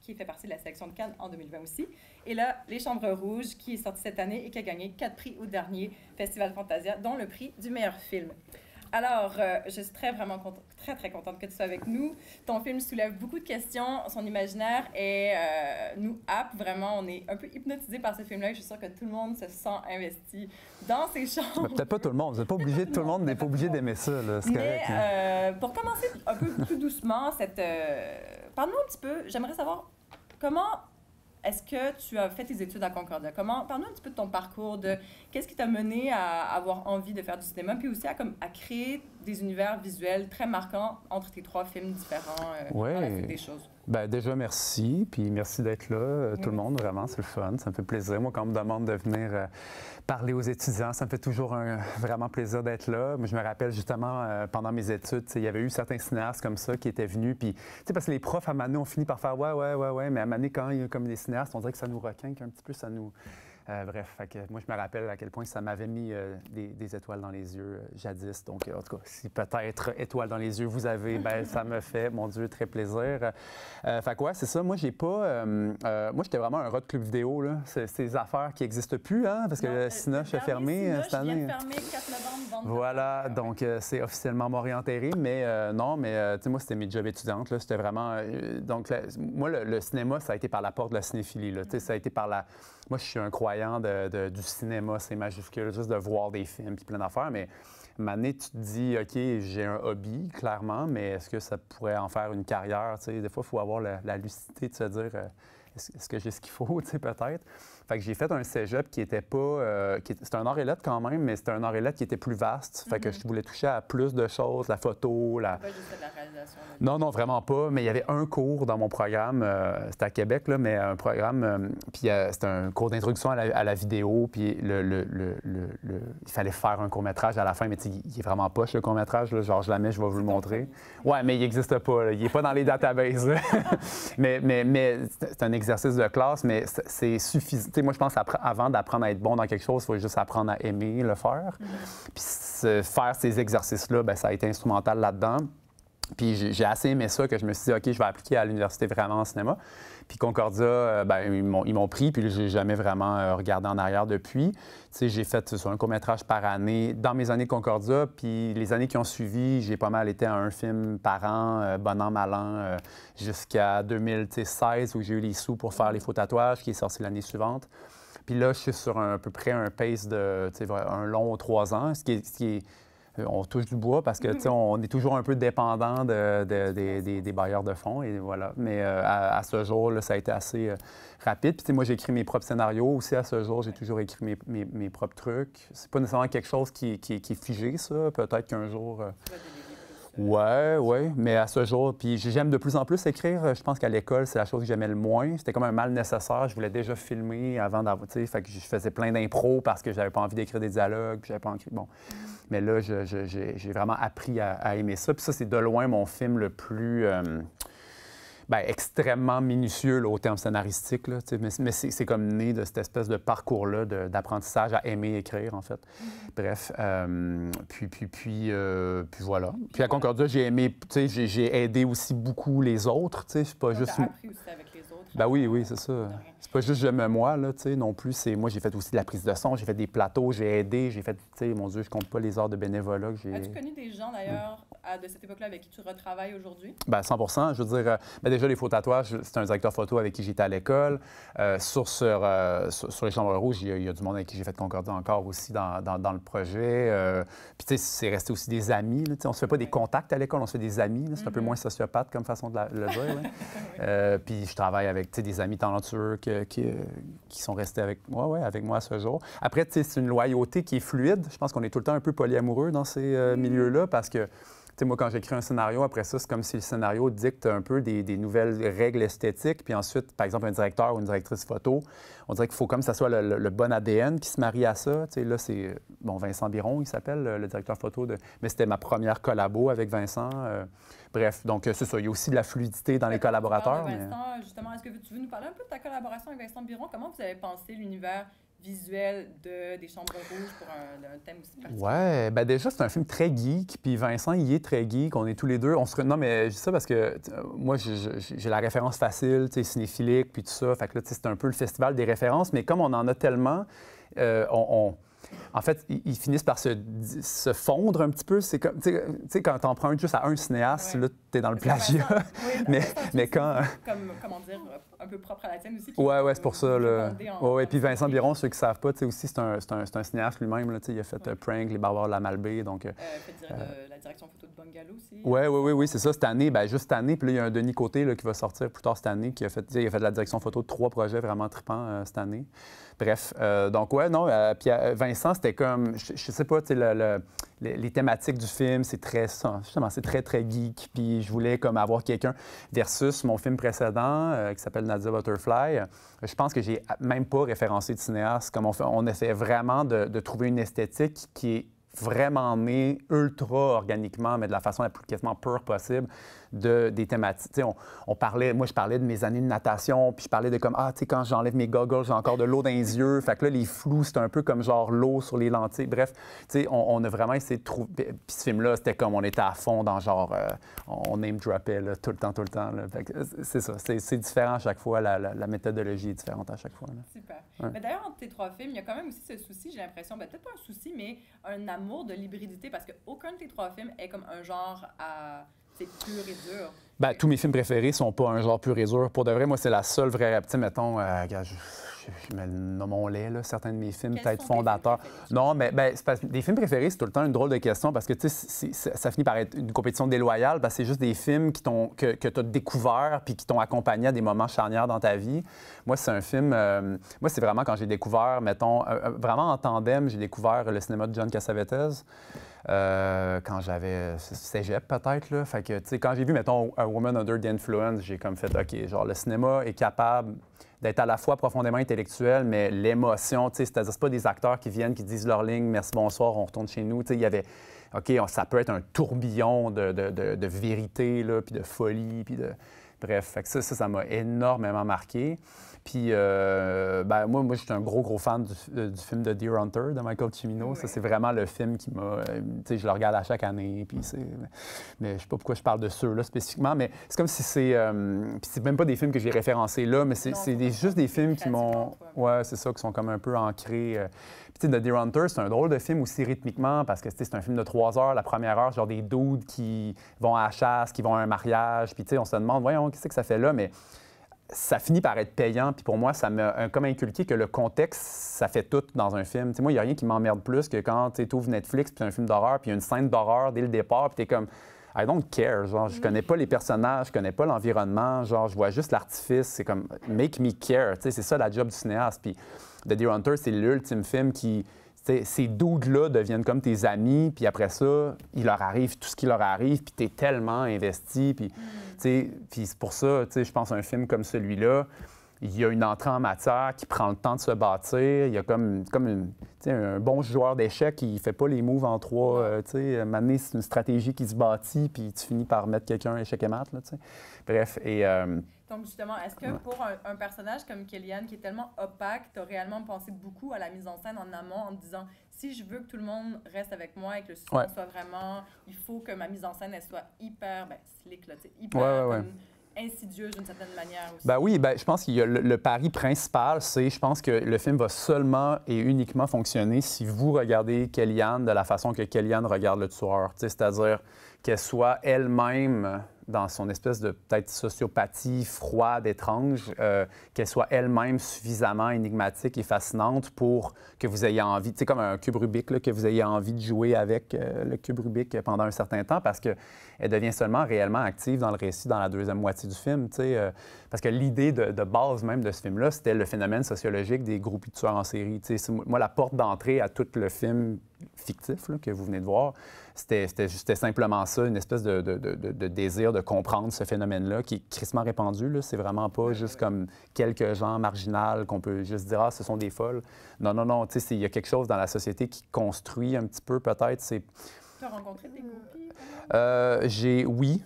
qui fait partie de la sélection de Cannes en 2020 aussi. Et là, Les Chambres Rouges, qui est sorti cette année et qui a gagné quatre prix au dernier Festival Fantasia, dont le prix du meilleur film. Alors, euh, je suis très, vraiment très, très contente que tu sois avec nous. Ton film soulève beaucoup de questions. Son imaginaire est, euh, nous happe vraiment. On est un peu hypnotisés par ce film-là. Je suis sûre que tout le monde se sent investi dans ces choses. Peut-être pas tout le monde. Vous n'êtes pas obligé, tout le monde n'est pas obligé d'aimer ça. Hein. Euh, pour commencer un peu plus doucement, cette, parle-nous un petit peu. J'aimerais savoir comment est-ce que tu as fait tes études à Concordia? Comment, parle-nous un petit peu de ton parcours, de qu'est-ce qui t'a mené à avoir envie de faire du cinéma, puis aussi à, comme, à créer des univers visuels très marquants entre tes trois films différents euh, ouais. des choses. Ben déjà, merci. Puis merci d'être là, euh, tout le monde. Vraiment, c'est le fun. Ça me fait plaisir. Moi, quand on me demande de venir euh, parler aux étudiants, ça me fait toujours vraiment plaisir d'être là. Moi, je me rappelle justement, euh, pendant mes études, il y avait eu certains cinéastes comme ça qui étaient venus. Puis, parce que les profs, à Mané, ont fini par faire ouais, ouais, ouais, ouais. Mais à Mané, quand il y a comme des cinéastes, on dirait que ça nous requinque un petit peu, ça nous. Euh, bref, moi, je me rappelle à quel point ça m'avait mis euh, des, étoiles dans les yeux euh, jadis. Donc, en tout cas, si peut-être étoiles dans les yeux vous avez, ben, ça me fait, mon Dieu, très plaisir. fait que ouais, c'est ça. Moi, j'ai pas. moi, j'étais vraiment un road club vidéo, là. des affaires qui n'existent plus, hein, parce que que je suis fermé cette année. Fermé novembre, voilà, ah donc c'est officiellement mort mais non, mais tu sais, moi, c'était mes jobs étudiantes, là. C'était vraiment. donc, moi, le, cinéma, ça a été par la porte de la cinéphilie, là. Tu sais, ça a été par la moi, je suis un croyant de, du cinéma, c'est majuscule, juste de voir des films puis plein d'affaires, mais manette tu te dis, OK, j'ai un hobby, clairement, mais est-ce que ça pourrait en faire une carrière? Des fois, il faut avoir la, lucidité de se dire, euh, est-ce que j'ai ce qu'il faut, tu sais, peut-être. Fait que j'ai fait un cégep qui était pas. c'était euh, un art lettres, quand même, mais c'était un art lettres qui était plus vaste. Fait que mm-hmm. je voulais toucher à plus de choses, la photo, la. Pas juste la réalisation. Non, non, vraiment pas. Mais il y avait un cours dans mon programme. Euh, c'était à Québec, là, mais un programme. Euh, puis c'était un cours d'introduction à, la, vidéo. Puis le, il fallait faire un court-métrage à la fin, mais tu il est vraiment poche, le court-métrage. Genre, je la mets, je vais vous le montrer. Ouais, mais il n'existe pas. Il n'est pas dans les databases. mais mais, mais c'est un exemple exercice de classe, mais c'est suffisant. Moi, je pense avant d'apprendre à être bon dans quelque chose, il faut juste apprendre à aimer le faire. Mm-hmm. Puis faire ces exercices-là, ben, ça a été instrumental là-dedans. Puis j'ai assez aimé ça que je me suis dit, OK, je vais appliquer à l'université vraiment en cinéma. Puis Concordia, euh, ben, ils m'ont pris, puis je n'ai jamais vraiment euh, regardé en arrière depuis. Tu j'ai fait un court-métrage par année dans mes années Concordia, puis les années qui ont suivi, j'ai pas mal été à un film par an, euh, bon an, mal an, jusqu'à 2016 où j'ai eu les sous pour faire les faux tatouages, qui est sorti l'année suivante. Puis là, je suis sur un, à peu près un pace de un long trois ans, ce qui ce qui est euh, on touche du bois parce que on est toujours un peu dépendant des, des, bailleurs de fonds et voilà. Mais euh, à, ce jour, ça a été assez euh, rapide. Puis moi, j'ai écrit mes propres scénarios aussi. À ce jour, j'ai toujours écrit mes, propres trucs. C'est pas nécessairement quelque chose qui, est figé, ça. Peut-être qu'un jour. Ouais, ouais, mais à ce jour, puis j'aime de plus en plus écrire. Je pense qu'à l'école, c'est la chose que j'aimais le moins. C'était comme un mal nécessaire. Je voulais déjà filmer avant d'avoir, tu sais, que je faisais plein d'impro parce que j'avais pas envie d'écrire des dialogues, puis j'avais pas envie. Bon, mais là, j'ai vraiment appris à, aimer ça. Puis ça, c'est de loin mon film le plus. Euh, ben, extrêmement minutieux au terme scénaristique, mais, c'est comme né de cette espèce de parcours-là d'apprentissage à aimer écrire, en fait. Bref, euh, puis, puis, puis, euh, puis voilà. Puis à Concordia, j'ai aimé, j'ai aidé aussi beaucoup les autres, tu sais, pas juste... Appris aussi avec les autres. Hein? Ben oui, oui, c'est ça. C'est pas juste j'aime moi, là, tu non plus. C'est moi, j'ai fait aussi de la prise de son, j'ai fait des plateaux, j'ai aidé, j'ai fait, mon Dieu, je compte pas les heures de bénévolat que j'ai... As-tu connu des gens, mm. d'ailleurs, euh, de cette époque-là avec qui tu retravailles aujourd'hui? Bien, 100 Je veux dire, euh, ben, déjà, les faux tatouages, c'est un directeur photo avec qui j'étais à l'école. Euh, sur, sur, les Chambres Rouges, il y, a, du monde avec qui j'ai fait concordance encore aussi dans, dans, le projet. puis, tu sais, c'est resté aussi des amis. On on se fait pas des contacts à l'école, on se fait des amis. C'est un peu mm-hmm. moins sociopathe comme façon de le dire. puis, je travaille avec des amis talentueux qui, qui, sont restés avec, moi, ouais, avec moi ce jour. Après, tu sais, c'est une loyauté qui est fluide. Je pense qu'on est tout le temps un peu polyamoureux dans ces mm-hmm. milieux-là parce que sais, moi, quand j'écris un scénario, après ça, c'est comme si le scénario dicte un peu des, nouvelles règles esthétiques. Puis ensuite, par exemple, un directeur ou une directrice photo, on dirait qu'il faut comme ça soit le, bon ADN qui se marie à ça. Tu sais, là, c'est bon, Vincent Biron, il s'appelle, le directeur photo. De... Mais c'était ma première collabo avec Vincent. Euh, bref, donc euh, c'est ça. Il y a aussi de la fluidité dans les collaborateurs. Vincent, justement, est-ce que tu veux nous parler un peu de ta collaboration avec Vincent Biron? Comment vous avez pensé l'univers visuel de, des Chambres rouges pour un, thème aussi particulier? Ouais, ben déjà, c'est un film très geek, puis Vincent, il est très geek, on est tous les deux. On se... Non, mais je dis ça parce que moi, j'ai la référence facile, tu sais, cinéphilique, puis tout ça. Fait que là, c'est un peu le festival des références, mais comme on en a tellement, euh, on en fait, ils finissent par se, fondre un petit peu. C'est comme, tu sais, quand t'empruntes juste à un cinéaste, là, t'es dans le plagiat. Ben, mais, quand... Comme, comment dire, un peu propre à la tienne aussi. Ouais, ouais, c'est pour ça. Le... Oh Puis Vincent Biron, ceux qui savent pas, tu sais, aussi, c'est un, un, un, cinéaste lui-même. Là, il a fait euh, Prank, Les Barbares de la Malbaie, donc... Euh, euh, fait dire, la direction photo oui, hein? oui, oui, c'est ça. Cette année, ben, juste cette année, puis là, il y a un Denis Côté là, qui va sortir plus tard cette année, qui a fait, il a fait de la direction photo de trois projets vraiment tripants euh, cette année. Bref, euh, donc ouais, non, euh, puis Vincent, c'était comme, je, sais pas, tu sais, les thématiques du film, c'est très, justement, c'est très, très geek, puis je voulais comme avoir quelqu'un versus mon film précédent qui s'appelle Nadia Butterfly. Je pense que j'ai même pas référencé de cinéaste, comme on, fait, on essaie vraiment de trouver une esthétique qui est vraiment né ultra organiquement, mais de la façon la plus quasiment pure possible, de, des thématiques. On, on, parlait, moi, je parlais de mes années de natation, puis je parlais de comme, ah, tu sais, quand j'enlève mes goggles, j'ai encore de l'eau dans les yeux. Fait que là, les flous, c'est un peu comme genre l'eau sur les lentilles. Bref, tu sais, on, on, a vraiment essayé de trouver. Puis ce film-là, c'était comme, on était à fond dans genre, euh, on name droppait tout le temps, tout le temps. C'est ça, c'est différent à chaque fois, la, la, méthodologie est différente à chaque fois. Super. Mais d'ailleurs, entre tes trois films, il y a quand même aussi ce souci, j'ai l'impression, ben, peut-être pas un souci, mais un de l'hybridité parce qu'aucun de tes trois films est comme un genre à. C'est pur et dur. Ben, tous mes films préférés sont pas un genre pur et dur. Pour de vrai, moi, c'est la seule vraie. Tu mettons, euh, je, je, là, certains de mes films, peut-être fondateurs. Non, mais ben, des films préférés, c'est tout le temps une drôle de question parce que tu sais, ça finit par être une compétition déloyale parce c'est juste des films qui que, que tu as découvert puis qui t'ont accompagné à des moments charnières dans ta vie. Moi, c'est un film. Euh, moi, c'est vraiment quand j'ai découvert, mettons, euh, euh, vraiment en tandem, j'ai découvert le cinéma de John Cassavetes. Euh, quand j'avais euh, cégep peut-être. Fait que, quand j'ai vu, mettons, A Woman Under the Influence, j'ai comme fait, OK, genre le cinéma est capable d'être à la fois profondément intellectuel, mais l'émotion, c'est-à-dire c'est pas des acteurs qui viennent, qui disent leur ligne, merci, bonsoir, on retourne chez nous. Il y avait, OK, ça peut être un tourbillon de, de, vérité, puis de folie, puis de... Bref, fait ça, ça m'a énormément marqué. Puis, euh, ben, moi, moi, je suis un gros, gros fan euh, du, film de Deer Hunter de Michael Cimino. Ça, c'est vraiment le film qui m'a. Euh, tu sais, je le regarde à chaque année. Puis, c'est. Mais je sais pas pourquoi je parle de ceux-là spécifiquement, mais c'est comme si c'est. puis, c'est même pas des films que j'ai référencés là, mais c'est juste des films qui m'ont. Ouais, c'est ça, qui sont comme un peu ancrés. Puis, tu The Deer Hunter, c'est un drôle de film aussi rythmiquement parce que, c'est un film de trois heures. La première heure, genre des dudes qui vont à la chasse, qui vont à un mariage. Puis, tu sais, on se demande, voyons, qu'est-ce que ça fait là? Mais ça finit par être payant. Puis pour moi, ça m'a comme inculqué que le contexte, ça fait tout dans un film. sais moi, il n'y a rien qui m'emmerde plus que quand tu ouvres Netflix, puis un film d'horreur, puis une scène d'horreur dès le départ, puis tu es comme. I don't care. Genre, je mm. connais pas les personnages, je connais pas l'environnement, genre, je vois juste l'artifice. C'est comme make me care. Tu sais, c'est ça la job du cinéaste. Puis The Deer Hunter, c'est l'ultime film qui, ces doudes-là deviennent comme tes amis, puis après ça, il leur arrive tout ce qui leur arrive, puis t'es tellement investi, puis mm. c'est pour ça, je pense un film comme celui-là, il y a une entrée en matière qui prend le temps de se bâtir. Il y a comme, comme un bon joueur d'échecs qui ne fait pas les moves en trois. Euh, tu sais c'est une stratégie qui se bâtit, puis tu finis par mettre quelqu'un échec et mat. Là, Bref, et... Euh, donc, justement, est-ce que pour un, personnage comme Kellyanne, qui est tellement opaque, tu as réellement pensé beaucoup à la mise en scène en amont en disant si je veux que tout le monde reste avec moi et que le sujet soit vraiment. Il faut que ma mise en scène, elle soit hyper. Ben, slick, là, hyper. insidieuse d'une certaine manière aussi. Ben oui, ben, je pense qu'il y a le, pari principal, c'est je pense que le film va seulement et uniquement fonctionner si vous regardez Kellyanne de la façon que Kellyanne regarde le tueur, c'est-à-dire qu'elle soit elle-même dans son espèce de peut-être sociopathie froide, étrange, euh, qu'elle soit elle-même suffisamment énigmatique et fascinante pour que vous ayez envie, c'est comme un cube Rubik, que vous ayez envie de jouer avec euh, le cube Rubik pendant un certain temps, parce que elle devient seulement réellement active dans le récit dans la deuxième moitié du film. Euh, parce que l'idée de, base même de ce film-là, c'était le phénomène sociologique des groupes de tueurs en série. moi, la porte d'entrée à tout le film fictif que vous venez de voir, c'était simplement ça, une espèce de, désir de comprendre ce phénomène-là qui est crissement répandu. C'est vraiment pas juste comme quelques gens marginaux qu'on peut juste dire « Ah, ce sont des folles ». Non, non, non, il y a quelque chose dans la société qui construit un petit peu peut-être tu as rencontré des euh, j'ai, oui.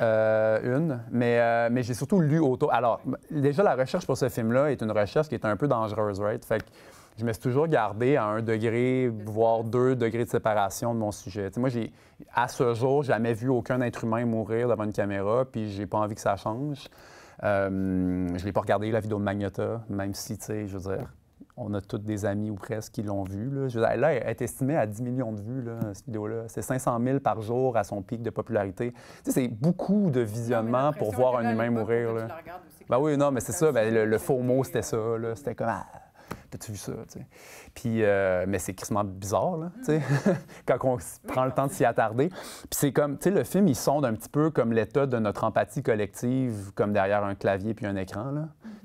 Euh, une, mais, euh, mais j'ai surtout lu auto. Alors, déjà, la recherche pour ce film-là est une recherche qui est un peu dangereuse, right? Fait que je me suis toujours gardé à un degré, voire deux degrés de séparation de mon sujet. moi, j'ai, à ce jour, jamais vu aucun être humain mourir devant une caméra, puis j'ai pas envie que ça change. je l'ai pas regardé, la vidéo de Magneta, même si, tu sais, je veux dire on a tous des amis ou presque qui l'ont vu. Là. elle est estimée à 10 millions de vues, là, cette vidéo-là. C'est 500 000 par jour à son pic de popularité. c'est beaucoup de visionnement pour voir un humain mourir. Là. Ben oui, non, mais c'est ça. Ben, le, faux mot, c'était ça. Euh, c'était comme... Ah, T'as-tu vu ça? Puis, euh, mais c'est crissement bizarre, mm. quand on prend le temps de s'y attarder. Puis c'est comme, tu le film, il sonde un petit peu comme l'état de notre empathie collective, comme derrière un clavier puis un écran.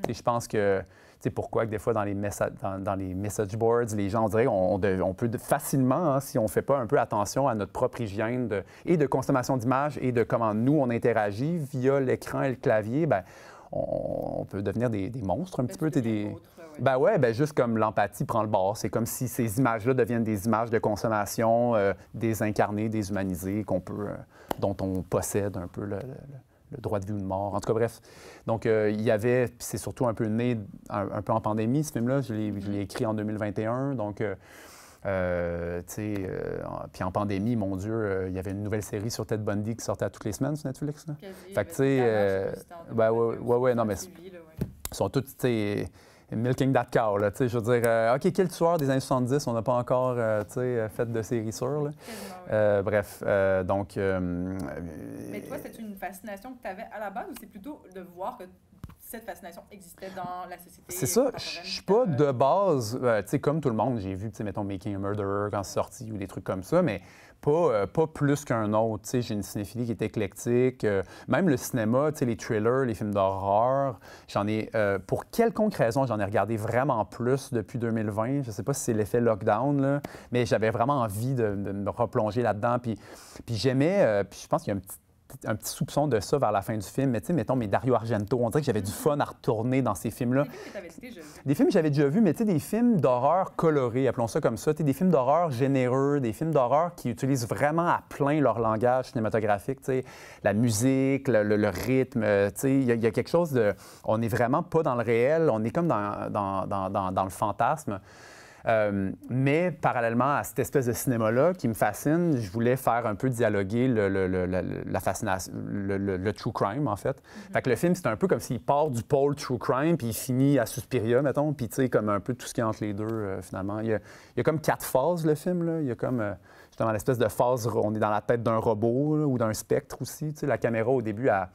Et mm-hmm. je pense que c'est pourquoi que des fois, dans les, dans, dans, les message boards, les gens, on dirait, on, peut facilement, hein, si on ne fait pas un peu attention à notre propre hygiène et de consommation d'images et de comment nous, on interagit via l'écran et le clavier, ben, on, peut devenir des, monstres un petit peu. Des... ouais. Ben ouais, ben juste comme l'empathie prend le bord. C'est comme si ces images-là deviennent des images de consommation euh, désincarnées, déshumanisées, qu'on peut, euh, dont on possède un peu le le droit de vie ou de mort. En tout cas, bref. Donc, euh, il y avait, c'est surtout un peu né, un, peu en pandémie, ce film-là. Je l'ai mm-hmm. écrit en 2021. Donc, euh, euh, tu sais... puis en pandémie, mon Dieu, il y avait une nouvelle série sur Ted Bundy qui sortait toutes les semaines sur Netflix. fait que, tu sais. Oui, ben ouais, non, mais. Ils sont toutes. tu milking that cow. Là, je veux dire, euh, OK, quel tueur des années 70 on n'a pas encore euh, sais, euh, fait de série sur? Là. bref, donc. Mais toi, c'est une fascination que tu avais à la base ou c'est plutôt de voir que cette fascination existait dans la société. C'est ça. Je suis pas de base, tu sais, comme tout le monde, j'ai vu, tu sais, mettons, Making a Murderer quand c'est sorti ou des trucs comme ça, mais euh, pas, plus qu'un autre. J'ai une cinéphilie qui est éclectique. Euh, même le cinéma, les thrillers, les films d'horreur, j'en ai, euh, pour quelconque raison, j'en ai regardé vraiment plus depuis 2020. Je ne sais pas si c'est l'effet lockdown, là, mais j'avais vraiment envie de, me replonger là-dedans. Puis, puis j'aimais, puis je pense qu'il y a un petit un petit soupçon de ça vers la fin du film. Mais tu sais, mettons, mais Dario Argento, on dirait que j'avais du mm-hmm. fun à retourner dans ces films-là. Des films que j'avais déjà vus, mais tu sais, des films d'horreur colorés, appelons ça comme ça. Tu des films d'horreur généreux, des films d'horreur qui utilisent vraiment à plein leur langage cinématographique, tu sais, la musique, le, rythme, euh, tu sais, il y, a quelque chose de... On n'est vraiment pas dans le réel, on est comme dans, dans, dans le fantasme. Euh, mais parallèlement à cette espèce de cinéma-là qui me fascine, je voulais faire un peu dialoguer le, la fascination, le, true crime, en fait. Mm-hmm. Fait le film, c'est un peu comme s'il part du pôle true crime, puis il finit à Suspiria, mettons, puis tu sais, comme un peu tout ce qui est entre les deux, euh, finalement. Il y, a, comme quatre phases, le film, là. Il y a comme... Euh, justement, l'espèce de phase, on est dans la tête d'un robot ou d'un spectre aussi. Tu sais, la caméra, au début, elle,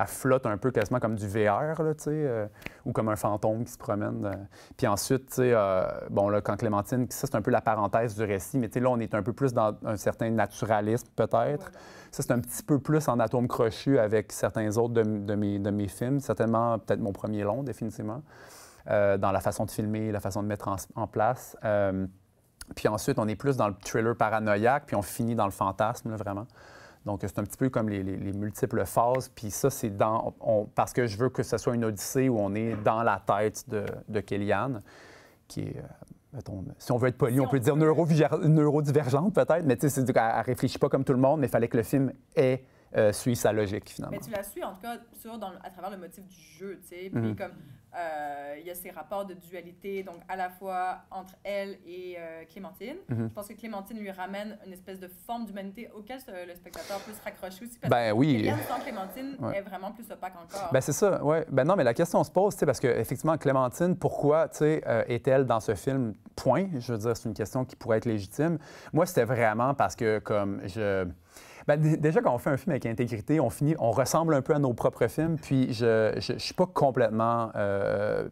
elle flotte un peu quasiment comme du VR, là, sais, euh, ou comme un fantôme qui se promène. Euh. Puis ensuite, sais, euh, bon, là, quand Clémentine, ça c'est un peu la parenthèse du récit, mais là, on est un peu plus dans un certain naturalisme peut-être. Ça, c'est un petit peu plus en atome crochu avec certains autres de, de, mes, de mes, films, certainement peut-être mon premier long, définitivement, dans la façon de filmer, la façon de mettre en, place. puis ensuite, on est plus dans le thriller paranoïaque, puis on finit dans le fantasme, vraiment. Donc, c'est un petit peu comme les, multiples phases. Puis ça, c'est dans, parce que je veux que ce soit une odyssée où on est dans la tête de, Kellyanne, qui est. Euh, si on veut être poli, on, peut dire neurodivergente peut-être, mais tu sais, elle, réfléchit pas comme tout le monde, mais il fallait que le film ait euh, suit sa logique finalement. Mais tu la suis en tout cas à travers le motif du jeu, tu sais. Puis mhm. comme euh, il y a ces rapports de dualité, donc à la fois entre elle et euh, Clémentine. Mhm. Je pense que Clémentine lui ramène une espèce de forme d'humanité auquel le spectateur peut se raccrocher aussi. Parce ben que oui. Clémentine est vraiment plus opaque encore. Ben c'est ça, ouais. Ben non, mais la question se pose, parce que effectivement Clémentine, pourquoi euh, est-elle dans ce film Point. Je veux dire, c'est une question qui pourrait être légitime. Moi, c'était vraiment parce que, comme je. Bien, déjà, quand on fait un film avec intégrité, on finit, on ressemble un peu à nos propres films. Puis je ne suis pas complètement. Euh,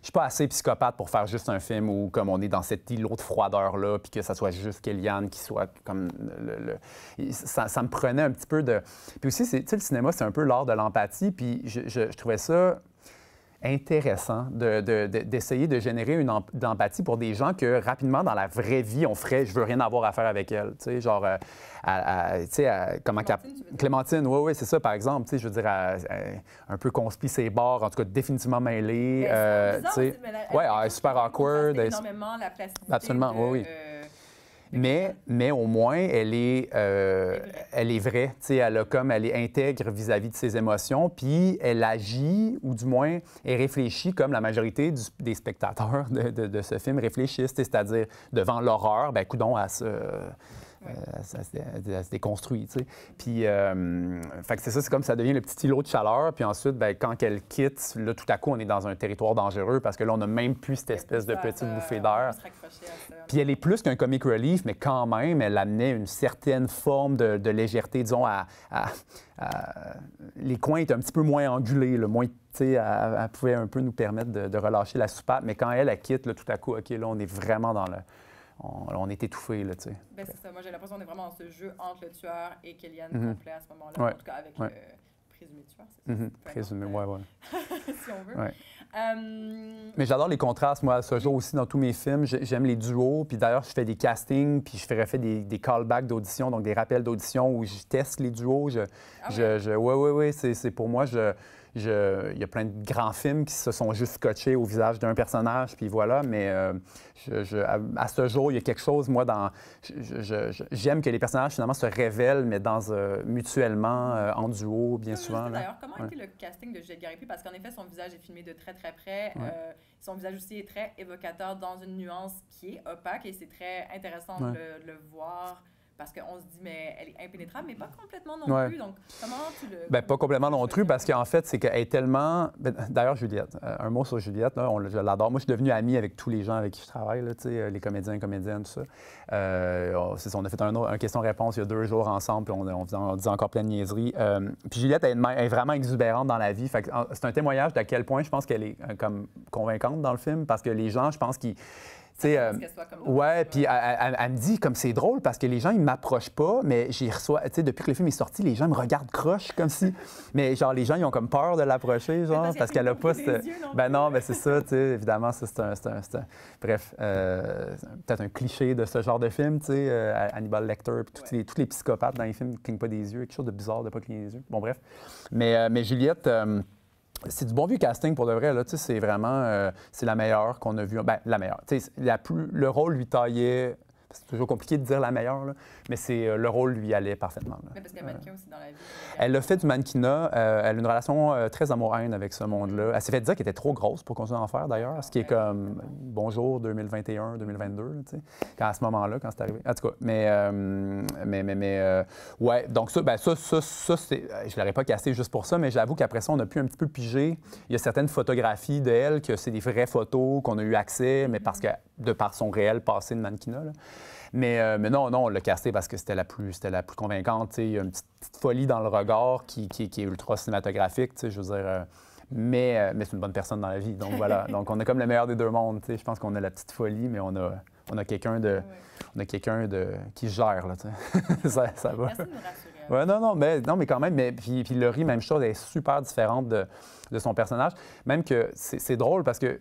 je suis pas assez psychopathe pour faire juste un film où, comme on est dans cette îlot de froideur-là, puis que ça soit juste Kellyanne qui soit comme. Le, Ça, me prenait un petit peu de. Puis aussi, tu sais, le cinéma, c'est un peu l'art de l'empathie. Puis je, je trouvais ça intéressant d'essayer de, de, générer une empathie pour des gens que rapidement dans la vraie vie on ferait je veux rien avoir à faire avec elle tu sais genre euh, tu sais comment Clémentine, oui oui c'est ça par exemple tu sais je veux dire un peu conspi ses bords en tout cas définitivement mêlé euh, tu sais ouais elle est ah, super awkward absolument oui euh, mais, mais au moins, elle est, euh, elle est vraie. elle, a comme, elle est intègre vis-à-vis de ses émotions, puis elle agit, ou du moins, elle réfléchit comme la majorité des spectateurs de, de, ce film réfléchissent, c'est-à-dire devant l'horreur, ben coudon, à ce... Ouais. Euh, euh, se déconstruit, tu sais. Puis, euh, c'est ça, c'est comme ça devient le petit îlot de chaleur. Puis ensuite, ben, quand elle quitte, là, tout à coup, on est dans un territoire dangereux parce que là, on n'a même plus cette espèce de petite bouffée d'air. Puis elle est plus qu'un comic relief, mais quand même, elle amenait une certaine forme de, légèreté, disons, à, Les coins étaient un petit peu moins angulés, le moins elle, elle, pouvait un peu nous permettre de, de relâcher la soupape, mais quand elle, elle quitte, là, tout à coup, OK, là, on est vraiment dans le, on, est étouffé, là, tu sais. Ben, c'est ça. Moi, j'ai l'impression qu'on est vraiment dans ce jeu entre le tueur et Kellyanne mhm. complet à ce moment-là, en tout cas avec le présumé tueur, c'est mhm. Présumé, ouais, ouais. si on veut. Hum. Mais j'adore les contrastes, moi, ce jour aussi, dans tous mes films. J'aime les duos, puis d'ailleurs, je fais des castings, puis je fais des, des callbacks d'audition, donc des rappels d'audition où je teste les duos. Je, ah je, ouais, ouais, ouais, c'est pour moi, je il y a plein de grands films qui se sont juste scotchés au visage d'un personnage, puis voilà. Mais euh, à, ce jour, il y a quelque chose, moi, dans. J'aime que les personnages, finalement, se révèlent, mais dans, euh, mutuellement, euh, en duo, bien souvent. D'ailleurs, comment a été le casting de Juliette Garipu? Parce qu'en effet, son visage est filmé de très, très près. son visage aussi est très évocateur dans une nuance qui est opaque, et c'est très intéressant de le voir parce qu'on se dit, mais elle est impénétrable, mais pas complètement non plus. Donc, comment tu le. Bien, pas complètement non plus, parce qu'en fait, c'est qu'elle est tellement. Ben, d'ailleurs, Juliette, euh, un mot sur Juliette, là, je l'adore. Moi, je suis devenu ami avec tous les gens avec qui je travaille, là, euh, les comédiens, les comédiennes, tout euh, ça. on, a fait un, question-réponse il y a deux jours ensemble, puis on, disait encore plein de niaiseries. puis Juliette, elle, est vraiment exubérante dans la vie. C'est un témoignage d'à quel point je pense qu'elle est comme convaincante dans le film, parce que les gens, je pense qu'ils euh, ouais, puis elle, me dit comme c'est drôle parce que les gens ils m'approchent pas, mais j'y reçois. Tu depuis que le film est sorti, les gens me regardent croche comme si. mais genre les gens ils ont comme peur de l'approcher, genre parce, qu'elle a pas. ben non, mais c'est ça. Tu évidemment, c'est un, Bref, euh, peut-être un cliché de ce genre de film, tu sais, euh, Hannibal Lecter, puis tous, les, psychopathes dans les films qui clignent pas des yeux, quelque chose de bizarre de pas cligner des yeux. Bon bref, mais mais Juliette c'est du bon vieux casting pour de vrai. Là. C'est vraiment euh, c'est la meilleure qu'on a vue. Ben, la meilleure. la le rôle lui taillait c'est toujours compliqué de dire la meilleure, mais c'est, euh, le rôle lui allait parfaitement. Mais parce qu'elle dans la vie. Elle a fait du mannequinat. Euh, elle a une relation euh, très amoureuse avec ce monde-là. Elle s'est fait dire qu'elle était trop grosse pour continuer à en faire, d'ailleurs, ce qui est comme bonjour 2021, 2022, tu sais, à ce moment-là, quand c'est arrivé. En tout cas, mais, mais, mais, ouais, donc ça, ben, ça, ça, je l'aurais pas cassé juste pour ça, mais j'avoue qu'après ça, on a pu un petit peu piger. Il y a certaines photographies d'elle que c'est des vraies photos qu'on a eu accès, mais parce que de par son réel passé de mannequinat. Euh, mais, non, non, on l'a casté parce que c'était la plus, c'était la plus convaincante. Il y a une petite, folie dans le regard qui, qui, est ultra cinématographique. Je veux dire. Euh, mais, euh, mais c'est une bonne personne dans la vie. Donc voilà. Donc on est comme le meilleur des deux mondes. Je pense qu'on a la petite folie, mais on a, on a quelqu'un de, on a quelqu'un de qui gère là. ça, va. Hein. ouais, non, non, mais non, mais quand même. Mais puis, puis Laurie, même chose, elle est super différente de, de son personnage. Même que c'est drôle parce que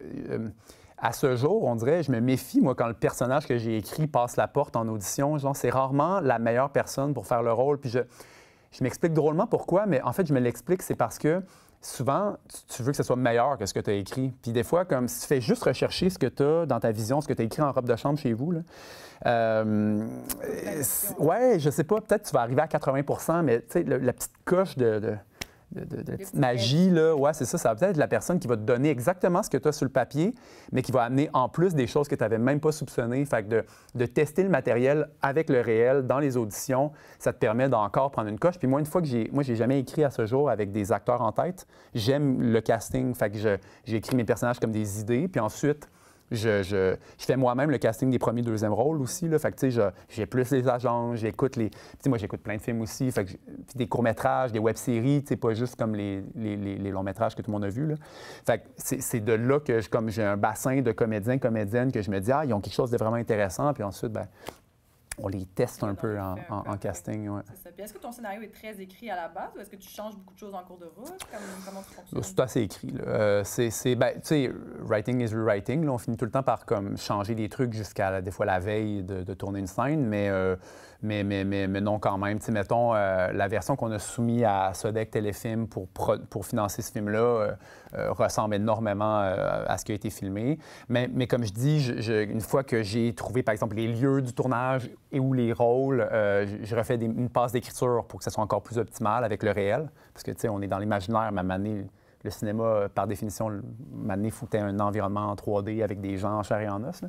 à ce jour, on dirait, je me méfie, moi, quand le personnage que j'ai écrit passe la porte en audition. Genre, c'est rarement la meilleure personne pour faire le rôle. Puis je, je m'explique drôlement pourquoi, mais en fait, je me l'explique, c'est parce que souvent, tu veux que ce soit meilleur que ce que tu as écrit. Puis des fois, comme si tu fais juste rechercher ce que tu as dans ta vision, ce que tu as écrit en robe de chambre chez vous, là, euh, ouais, je sais pas, peut-être tu vas arriver à 80 mais tu sais, la petite coche de de, magie. Là. Ouais, c'est ça. Ça va peut-être être la personne qui va te donner exactement ce que tu as sur le papier, mais qui va amener en plus des choses que tu n'avais même pas soupçonnées. Fait que de, tester le matériel avec le réel dans les auditions, ça te permet d'encore prendre une coche. Puis moi, une fois que j'ai... Moi, j'ai jamais écrit à ce jour avec des acteurs en tête. J'aime le casting. Fait que écrit mes personnages comme des idées. Puis ensuite je, fais moi-même le casting des premiers, deuxièmes rôles aussi. Là. Fait que, tu sais, j'ai plus les agents j'écoute les. sais, moi, j'écoute plein de films aussi. Fait des courts-métrages, des web-séries, pas juste comme les, longs-métrages que tout le monde a vus. Fait que c'est de là que, comme j'ai un bassin de comédiens, comédiennes, que je me dis, ah, ils ont quelque chose de vraiment intéressant. Puis ensuite, ben, on les teste un peu en, en, casting. Ouais. Est-ce que ton scénario est très écrit à la base ou est-ce que tu changes beaucoup de choses en cours de route? Comme, comment tu C'est assez écrit. Euh, c'est, ben, tu sais, writing is rewriting. on finit tout le temps par comme, changer des trucs jusqu'à des fois la veille de, de tourner une scène, mais euh, mais, mais, mais, non quand même. mettons, euh, la version qu'on a soumise à Sodec Téléfilm pour, pour financer ce film-là euh, euh, ressemble énormément à ce qui a été filmé. Mais, mais comme je dis, une fois que j'ai trouvé, par exemple, les lieux du tournage et où les rôles, je, refais une passe d'écriture pour que ça soit encore plus optimal avec le réel, parce que, tu sais, on est dans l'imaginaire, ma année le cinéma, euh, par définition, il faut que un environnement en 3D avec des gens en chair et en os.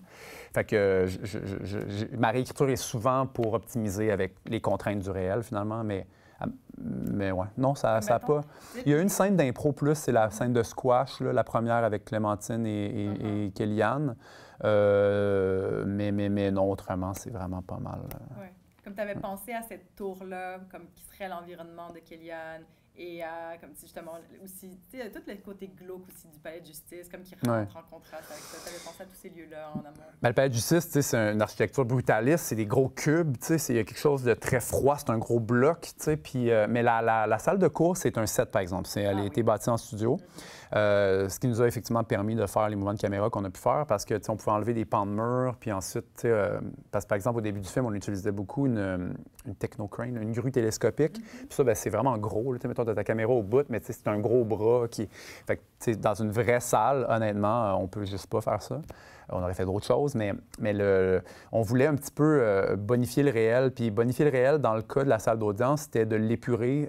Fait que euh, je, ma réécriture est souvent pour optimiser avec les contraintes du réel, finalement, mais, ah, mais ouais. Non, ça n'a ça pas. Il y a une scène d'impro plus, c'est la scène de squash, là, la première avec Clémentine et, et, mm-hmm. euh, mais, mais, mais non, autrement, c'est vraiment pas mal. Comme tu avais mm. pensé à cette tour-là, comme qui serait l'environnement de Kellyanne, et à, euh, comme si justement, aussi, tu sais, tout le côté glauque aussi du palais de justice, comme qui rentre en contraste avec ça. avais pensé à tous ces lieux-là en amont. Ben, le palais de justice, tu sais, c'est une architecture brutaliste, c'est des gros cubes, tu sais, il y a quelque chose de très froid, c'est un gros bloc, tu sais, puis, euh, mais la, la, salle de cours, c'est un set, par exemple. C'est, elle ah a été bâtie en studio. Mhm. Euh, ce qui nous a effectivement permis de faire les mouvements de caméra qu'on a pu faire parce que on pouvait enlever des pans de mur, puis ensuite, euh, parce que par exemple, au début du film, on utilisait beaucoup une, une technocrane, une grue télescopique. Mm-hmm. Puis ça, ben, c'est vraiment gros. tu mettons, tu ta caméra au bout, mais c'est un gros bras qui. Fait que, dans une vraie salle, honnêtement, euh, on peut juste pas faire ça. On aurait fait d'autres choses, mais, mais le, on voulait un petit peu bonifier le réel. Puis bonifier le réel, dans le cas de la salle d'audience, c'était de l'épurer.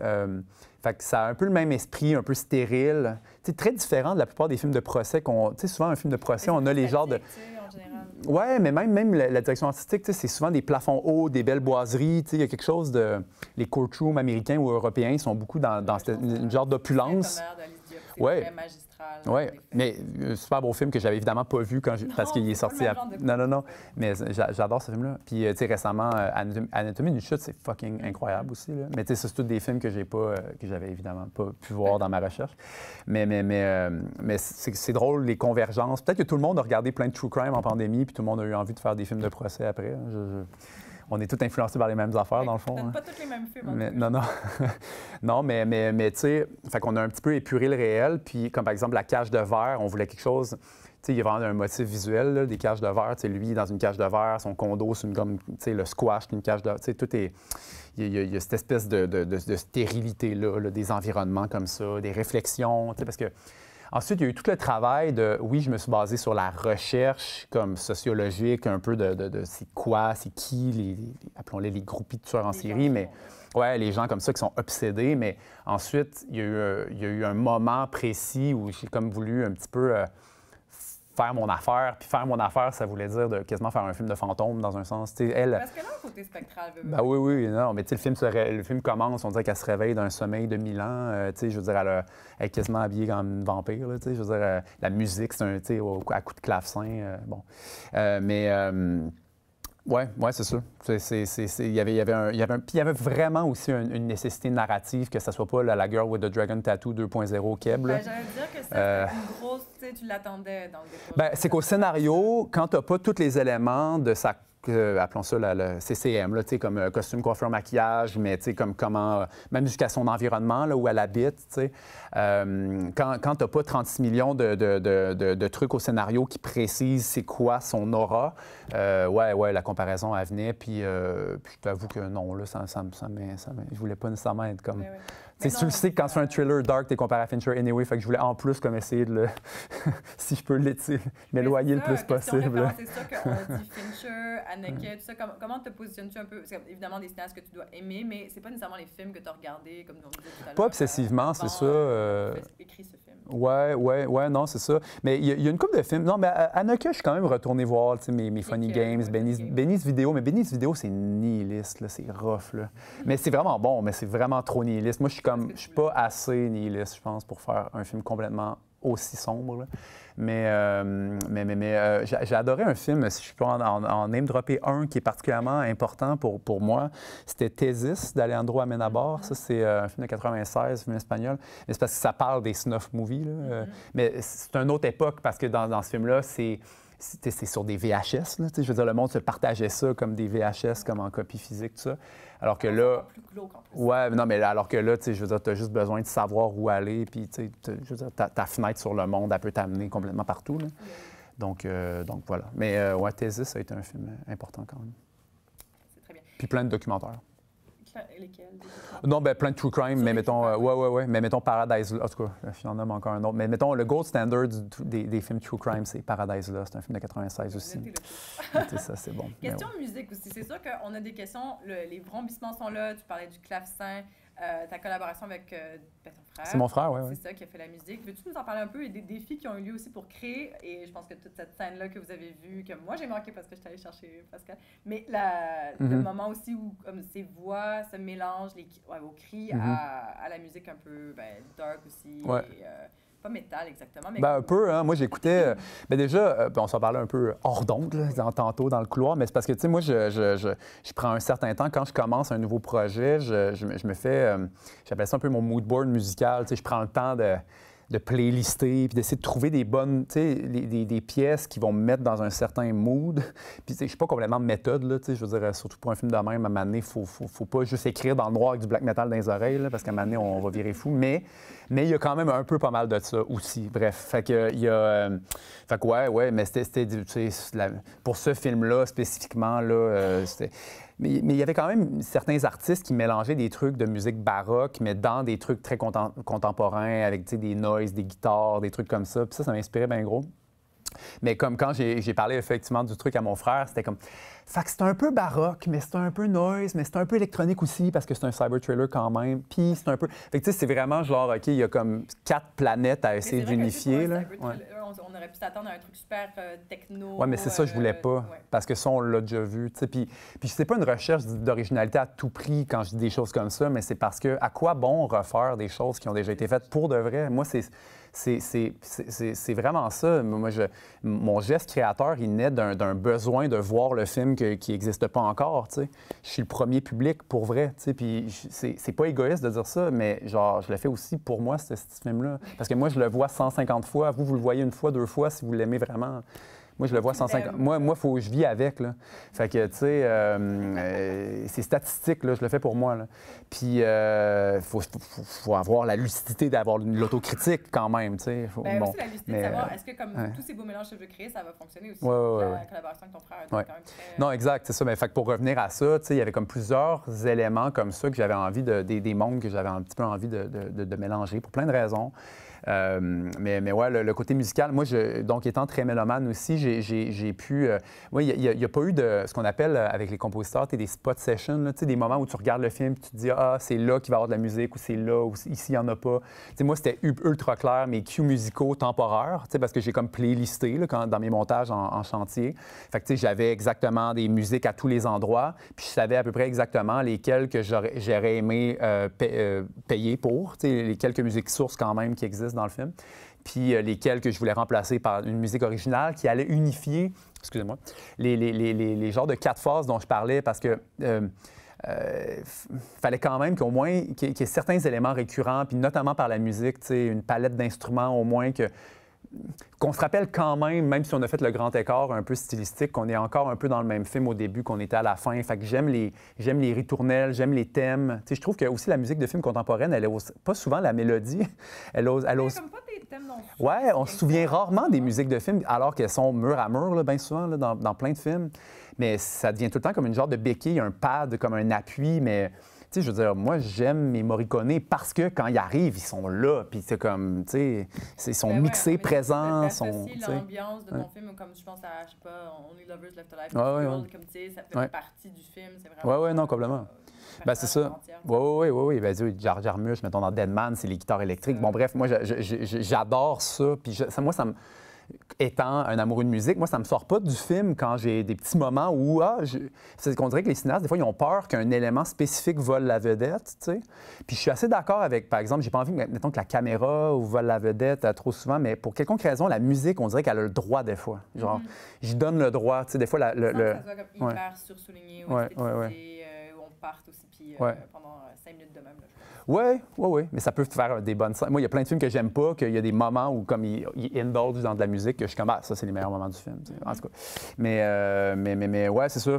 Fait que ça a un peu le même esprit, un peu stérile. C'est très différent de la plupart des films de procès. qu'on... Tu sais, souvent, un film de procès, on a les genres de... Ouais, mais même, même la, direction artistique, c'est souvent des plafonds hauts, des belles boiseries. Il y a quelque chose de. Les courtrooms américains ou européens sont beaucoup dans, dans cette, une genre d'opulence. Ouais. Oui, mais un euh, super beau film que j'avais évidemment pas vu quand parce qu'il est, sorti. Non, non, non. Mais j'adore ce film-là. Puis, euh, tu sais, récemment, euh, Anatomie d'une chute, c'est fucking incroyable aussi. Mais tu sais, c'est tous des films que j'ai pas, que j'avais évidemment pas pu voir dans ma recherche. Mais, mais, mais, mais c'est drôle, les convergences. Peut-être que tout le monde a regardé plein de true crime en pandémie, puis tout le monde a eu envie de faire des films de procès après. Hein on est tous influencés par les mêmes affaires, dans le fond. Hein. Pas toutes les mêmes non, non. non, mais, mais, mais tu sais, fait qu'on a un petit peu épuré le réel. Puis, comme par exemple, la cage de verre, on voulait quelque chose. Tu sais, il y a vraiment un motif visuel, des cages de verre. sais lui, dans une cage de verre, son condo, c'est une sais le squash, une cage de verre. Tout est... Il y, a, cette espèce de, stérilité-là, des environnements comme ça, des réflexions. Parce que Ensuite, il y a eu tout le travail de, oui, je me suis basé sur la recherche comme sociologique, un peu de, c'est quoi, c'est qui, appelons-les les groupies de tueurs en série, mais... Ouais, les gens comme ça qui sont obsédés, mais ensuite, il y a eu, euh, un moment précis où j'ai comme voulu un petit peu... Euh, faire mon affaire. Puis faire mon affaire, ça voulait dire de quasiment faire un film de fantôme dans un sens. sais elle... Parce que là, côté spectral. Ben oui, oui, non. Mais le film, le film commence, on dirait qu'elle se réveille d'un sommeil de mille ans. Euh, je veux dire, elle, est quasiment habillée comme une vampire. Là, je veux dire, euh, la musique, c'est un au... à coup de clavecin. Euh, bon. mais. Oui, ouais, c'est sûr. Il y avait, y avait, y y avait vraiment aussi une, nécessité narrative que ça soit pas la, Girl with the Dragon Tattoo 2.0 Keb. Ben, j'allais dire que c'est une grosse tu l'attendais dans le ben, c'est qu'au scénario, quand tu n'as pas tous les éléments de sa appelons ça le CCM, là, comme euh, costume, coiffure, maquillage, mais comme comment, euh, même jusqu'à son environnement, là, où elle habite. Euh, quand quand tu n'as pas 36 millions de, trucs au scénario qui précisent c'est quoi son aura, ouais, ouais, la comparaison à venir. Puis, puis je t'avoue que non, là, ça, ça, ça, ça je voulais pas nécessairement être comme. tu le sais, quand tu fais un thriller dark, t'es comparé à Fincher anyway, fait que je voulais en plus comme essayer de le. si je peux l'éloigner le plus possible. Haneke, tout ça, comment te positionnes-tu un peu? C'est évidemment des cinéastes que tu dois aimer, mais ce n'est pas nécessairement les films que tu as regardés, comme on disait tout à l'heure. Pas obsessivement, euh, c'est ça. Euh... euh écrit ce film. Ouais, ouais, ouais, non, c'est ça. Mais il y, a une couple de films. Non, mais Haneke, je suis quand même retourné voir mes, mes Funny Games, Benny's, Benny's, Vidéo. Mais Benny's Vidéo, c'est nihiliste, c'est rough. Là. Mm-hmm. mais c'est vraiment bon, mais c'est vraiment trop nihiliste. Moi, je suis comme, je suis pas assez nihiliste, je pense, pour faire un film complètement aussi sombre. Euh, mais, mais, mais, euh, j'ai adoré un film, si je peux en, en, name-dropper un qui est particulièrement important pour, pour moi. C'était Thésis d'Aleandro Amenabar. Ça, mhm. c'est euh, un film de 96, un film espagnol. Mais c'est parce que ça parle des snuff movies. Mhm. Mais c'est une autre époque parce que dans, ce film-là, c'est sur des VHS. je veux dire, le monde se partageait ça comme des VHS, comme en copie physique, tout ça. Alors que ah, là. Ouais, non, mais alors que là, tu sais, je veux dire, tu as juste besoin de savoir où aller, puis, tu sais, ta, fenêtre sur le monde, elle peut t'amener complètement partout. Donc, euh, donc voilà. Mais euh, ouais, a été un film important quand même. C'est très bien. Puis plein de documentaires. Non, ben, plein de true crime, mais mettons, euh, ouais, ouais, ouais, mais mettons Paradise Lost. En tout cas, il y en a encore un autre. Mais mettons, le gold standard des, des, films true crime, c'est Paradise C'est un film de 96 aussi. C'est ça, c'est bon. Question musique aussi. C'est sûr qu'on a des questions. les brombissements sont là. Tu parlais du clavecin. Euh, ta collaboration avec euh, ben, ton frère. C'est mon frère, oui. Ouais. C'est ça qui a fait la musique. Veux-tu nous en parler un peu et des défis qui ont eu lieu aussi pour créer? Et je pense que toute cette scène-là que vous avez vue, que moi j'ai manqué parce que j'étais allée chercher Pascal, mais la, le mhm. moment aussi où comme ces voix se mélangent les, ouais, cris mhm. à, à, la musique un peu ben, dark aussi. Et, euh, pas métal exactement, mais. Ben, un peu, hein. Moi, j'écoutais. Euh, ben, déjà, euh, ben, on s'en parlait un peu hors d'ongle, tantôt dans le couloir, mais c'est parce que, tu sais, moi, je, je, je, prends un certain temps. Quand je commence un nouveau projet, je, me fais. Euh, j'appelle ça un peu mon mood musical. Tu sais, je prends le temps de de playlister, puis d'essayer de trouver des bonnes, tu sais, des, des, pièces qui vont me mettre dans un certain mood. Puis, je suis pas complètement méthode, là, tu sais, je veux dire, euh, surtout pour un film de même, à un moment donné, faut, faut, faut pas juste écrire dans le noir avec du black metal dans les oreilles, là, parce qu'à un moment donné, on va virer fou. Mais mais il y a quand même un peu pas mal de ça aussi. Bref, fait que il y a, euh, fait que ouais, ouais, mais c'était, pour ce film-là spécifiquement là, euh, c'était mais, il y avait quand même certains artistes qui mélangeaient des trucs de musique baroque, mais dans des trucs très contemporains, avec des noises, des guitares, des trucs comme ça. Puis ça, ça m'inspirait bien gros. Mais comme quand j'ai parlé effectivement du truc à mon frère, c'était comme. Fait que c'est un peu baroque, mais c'est un peu noise, mais c'est un peu électronique aussi parce que c'est un cyber trailer quand même. Puis c'est un peu. Fait que tu sais, c'est vraiment genre, OK, il y a comme quatre planètes à essayer d'unifier. On aurait pu s'attendre à un truc super euh, techno. Ouais, mais c'est ça, je voulais euh, pas. Parce que ça, on l'a déjà vu. Puis, puis c'est pas une recherche d'originalité à tout prix quand je dis des choses comme ça, mais c'est parce que à quoi bon refaire des choses qui ont déjà été faites pour de vrai? Moi, c'est c'est vraiment ça. Moi, mon geste créateur, il naît d'un besoin de voir le film qui n'existe pas encore. Je suis le premier public pour vrai. Ce Puis c'est pas égoïste de dire ça, mais genre, je le fais aussi pour moi, ce film-là. Parce que moi, je le vois 150 fois. Vous, vous le voyez une fois, deux fois si vous l'aimez vraiment. Moi, je le vois 150. Ben moi, moi, faut que je vis avec. Là. Fait que, tu sais, euh, euh, c'est statistique, là, je le fais pour moi. Là. Puis, euh, faut, avoir la lucidité d'avoir l'autocritique quand même, tu sais. aussi ben la lucidité de savoir, euh, est-ce que comme tous ces beaux mélanges que je veux créer, ça va fonctionner aussi ouais, ouais, la collaboration avec ton frère. quand même Non, exact, c'est ça. Mais ben, fait que pour revenir à ça, tu sais, il y avait comme plusieurs éléments comme ça que j'avais envie de... des, des mondes que j'avais un petit peu envie de, de, de mélanger pour plein de raisons. Euh, mais, mais ouais, le, côté musical, moi, je, donc étant très mélomane aussi, j'ai pu. Euh, il n'y a, pas eu de ce qu'on appelle euh, avec les compositeurs des spot sessions, sais, des moments où tu regardes le film et tu te dis Ah, c'est là qu'il va y avoir de la musique ou c'est là ou ici, il n'y en a pas. moi, c'était ultra clair, mes cues musicaux temporaires, parce que j'ai comme playlisté dans mes montages en, chantier. Fait que j'avais exactement des musiques à tous les endroits, puis je savais à peu près exactement lesquelles que j'aurais aimé payer pour, les quelques musiques sources quand même qui existent dans le film, puis euh, lesquels que je voulais remplacer par une musique originale qui allait unifier, excusez-moi, les, les, les, les, genres de quatre phases dont je parlais, parce que... Euh, euh, fallait quand même qu'au moins qu'il y, ait certains éléments récurrents, puis notamment par la musique, une palette d'instruments au moins que qu'on se rappelle quand même, même si on a fait le grand écart un peu stylistique, qu'on est encore un peu dans le même film au début qu'on était à la fin. Fait que j'aime les, j'aime les ritournelles, j'aime les thèmes. Tu sais, je trouve que aussi la musique de film contemporaine, elle ose pas souvent la mélodie. Elle ose, elle pas des thèmes non plus. Ouais, on se souvient rarement des musiques de films alors qu'elles sont mur à mur, bien souvent, dans, dans plein de films. Mais ça devient tout le temps comme une genre de béquille, un pad, comme un appui, mais sais, je veux dire, moi, j'aime mes Morricone parce que quand ils arrivent, ils sont là, puis c'est comme, tu sais, ils sont ben mixés, présents. C'est aussi l'ambiance de ton film, comme je pense à, je sais pas, Only Lovers Left Alive, comme tu sais, ça fait partie du film, c'est vraiment... Ouais, ouais, non, complètement. Ben, c'est ça. Ben, oui, oui, oui, oui. y Jar mettons, dans Deadman, c'est les guitares électriques. Bon, bref, moi, j'adore ça. Puis ça, moi, ça me étant un amoureux de musique, moi, ça me sort pas du film quand j'ai des petits moments où, ah, c'est qu'on dirait que les cinéastes, des fois, ils ont peur qu'un élément spécifique vole la vedette, tu sais. Puis je suis assez d'accord avec, par exemple, j'ai pas envie, mettons, que la caméra ou vole la vedette euh, trop souvent, mais pour quelconque raison, la musique, on dirait qu'elle a le droit, des fois. Genre, mm-hmm. j'y donne le droit, tu sais, des fois, la, le... on part aussi, puis euh, pendant euh, cinq minutes de même, oui, oui, oui. Mais ça peut faire des bonnes scènes. Moi, il y a plein de films que j'aime pas, qu'il y a des moments où, comme, il indulge dans de la musique, que je suis comme, ah, ça, c'est les meilleurs moments du film. En tout cas. Mais, euh, mais, mais, mais, ouais, c'est sûr.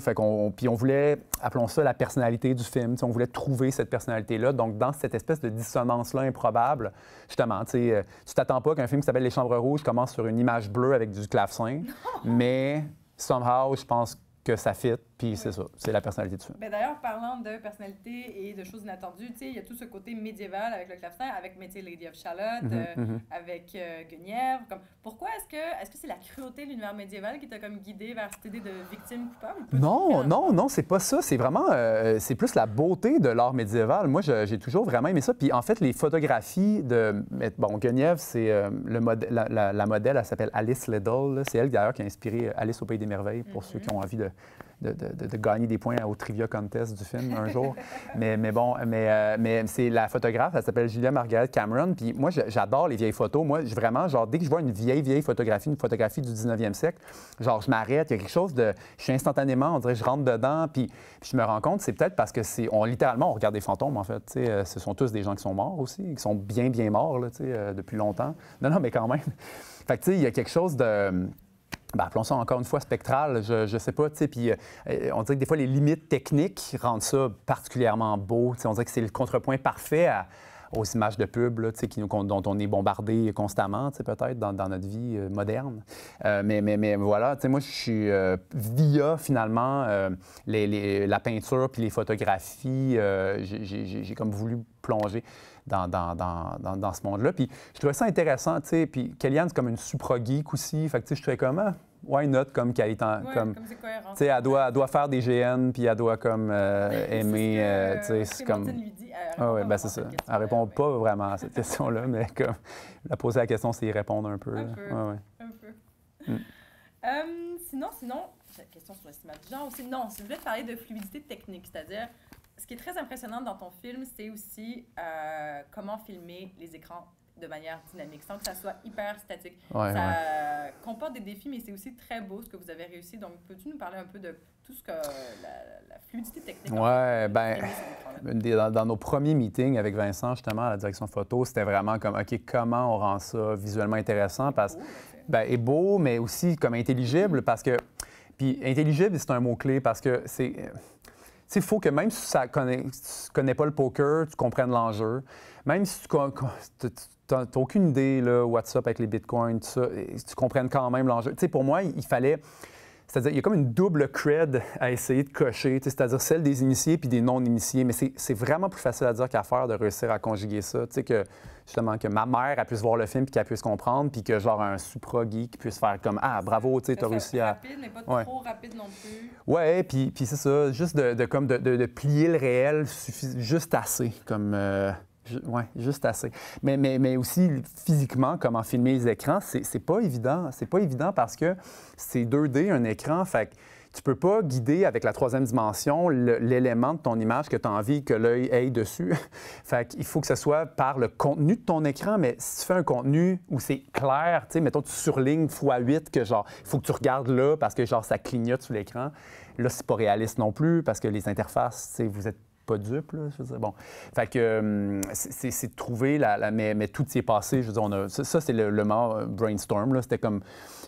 puis on voulait, appelons ça la personnalité du film. on voulait trouver cette personnalité-là. Donc, dans cette espèce de dissonance-là improbable, justement, tu euh, tu t'attends pas qu'un film qui s'appelle Les Chambres Rouges commence sur une image bleue avec du clavecin. mais somehow, je pense que ça fit puis c'est ça, c'est la personnalité de du Mais ben, D'ailleurs, parlant de personnalité et de choses inattendues, il y a tout ce côté médiéval avec le clavecin, avec métier Lady of Charlotte, mhm, euh, mhm. avec euh, Guenièvre. Comme... Pourquoi est-ce que est-ce que c'est la cruauté de l'univers médiéval qui t'a comme guidé vers cette idée de victime coupable? Non, non, non, c'est pas ça. C'est vraiment, euh, c'est plus la beauté de l'art médiéval. Moi, j'ai toujours vraiment aimé ça. Puis en fait, les photographies de, bon, Guenièvre, c'est la, modèle, elle s'appelle Alice Liddell. C'est elle d'ailleurs qui a inspiré Alice au pays des merveilles pour mhm. ceux qui ont envie de de, gagner des points au trivia contest du film un jour. mais, mais bon, mais, euh, mais c'est la photographe, elle s'appelle Julia Margaret Cameron. Puis moi, j'adore les vieilles photos. Moi, vraiment, genre, dès que je vois une vieille, vieille photographie, une photographie du 19e siècle, genre, je m'arrête. Il y a quelque chose de. Je suis instantanément, on dirait, je rentre dedans. Puis, je me rends compte, c'est peut-être parce que c'est. On, littéralement, on regarde des fantômes, en fait. sais, euh, ce sont tous des gens qui sont morts aussi, qui sont bien, bien morts, là, euh, depuis longtemps. Non, non, mais quand même. fait que, tu sais, il y a quelque chose de. Ben, appelons ça encore une fois spectral, je ne sais pas, puis euh, on dirait que des fois les limites techniques rendent ça particulièrement beau, on dirait que c'est le contrepoint parfait aux images de pub là, tu qui dont on est bombardé constamment, tu peut-être, dans, notre vie euh, moderne. Euh, mais, mais, voilà, moi, je suis via, finalement, la peinture puis les photographies, j'ai comme voulu plonger dans, dans, dans, dans ce monde-là. Puis je trouvais ça intéressant, tu sais. Puis Kellyanne, c'est comme une supra geek aussi. Fait que, tu sais, je trouvais comment ah, why not comme qu'elle est en, comme, comme cohérent, elle sais, elle doit faire des GN puis elle doit comme euh, aimer euh, tu sais c'est comme lui dit, ah ouais, ben c'est ça. elle répond pas vraiment à cette question là mais comme la poser la question c'est y répondre un peu. Un peu. Un peu. Mm. Hum, sinon sinon la question sur l'estimation. aussi non, si vous voulais parler de fluidité technique, c'est-à-dire ce qui est très impressionnant dans ton film, c'est aussi euh, comment filmer les écrans de manière dynamique, sans que ça soit hyper statique. ça euh, comporte des défis, mais c'est aussi très beau ce que vous avez réussi. Donc, peux-tu nous parler un peu de tout ce que la, fluidité technique? Ouais, ben, euh, dans, dans, nos premiers meetings avec Vincent, justement, à la direction photo, c'était vraiment comme, OK, comment on rend ça visuellement intéressant? Parce, ben, est beau, mais aussi comme intelligible, parce que... Puis intelligible, c'est un mot-clé parce que c'est il faut que même si tu ne connais pas le poker, tu comprennes l'enjeu, même si tu n'as aucune idée, là, WhatsApp avec les bitcoins, tu comprennes quand même l'enjeu. Tu sais, pour moi, il fallait c'est-à-dire, il y a comme une double cred à essayer de cocher, c'est-à-dire celle des initiés puis des non-initiés. Mais c'est vraiment plus facile à dire qu'à faire de réussir à conjuguer ça. Tu sais, que justement, que ma mère, a puisse voir le film puis qu'elle puisse comprendre, puis que genre un supra geek puisse faire comme Ah, bravo, tu sais, t'as réussi à. rapide, mais pas ouais. trop rapide non plus. Ouais, puis, puis c'est ça, juste de, comme de, plier le réel juste assez. comme... Euh, oui, juste assez. Mais, mais, mais, aussi physiquement, comment filmer les écrans, c'est pas évident. C'est pas évident parce que c'est 2D, un écran, fait que tu peux pas guider avec la troisième dimension l'élément de ton image que tu as envie que l'œil aille dessus. fait il faut que ce soit par le contenu de ton écran, mais si tu fais un contenu où c'est clair, tu sais, mettons, tu surlignes x8 que genre, il faut que tu regardes là parce que genre, ça clignote sur l'écran. Là, c'est pas réaliste non plus parce que les interfaces, vous êtes pas Bon. que euh, c'est de trouver, la, mais, mais, tout s'est passé. Je on a, ça, c'est le, mot euh, brainstorm, là. C'était comme.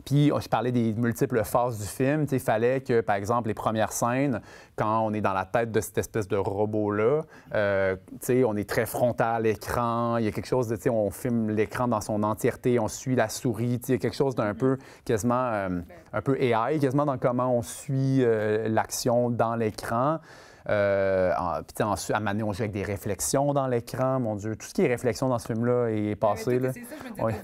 Puis, oh, je parlais des multiples phases du film. Il fallait que, par exemple, les premières scènes, quand on est dans la tête de cette espèce de robot-là, euh, on est très frontal à l'écran. Il y a quelque chose de. On filme l'écran dans son entièreté, on suit la souris. Il y a quelque chose d'un peu quasiment. un peu AI, quasiment dans comment on suit l'action dans l'écran. Euh, puis, ensuite à donné on joue avec des réflexions dans l'écran. Mon Dieu, tout ce qui est réflexion dans ce film-là est passé.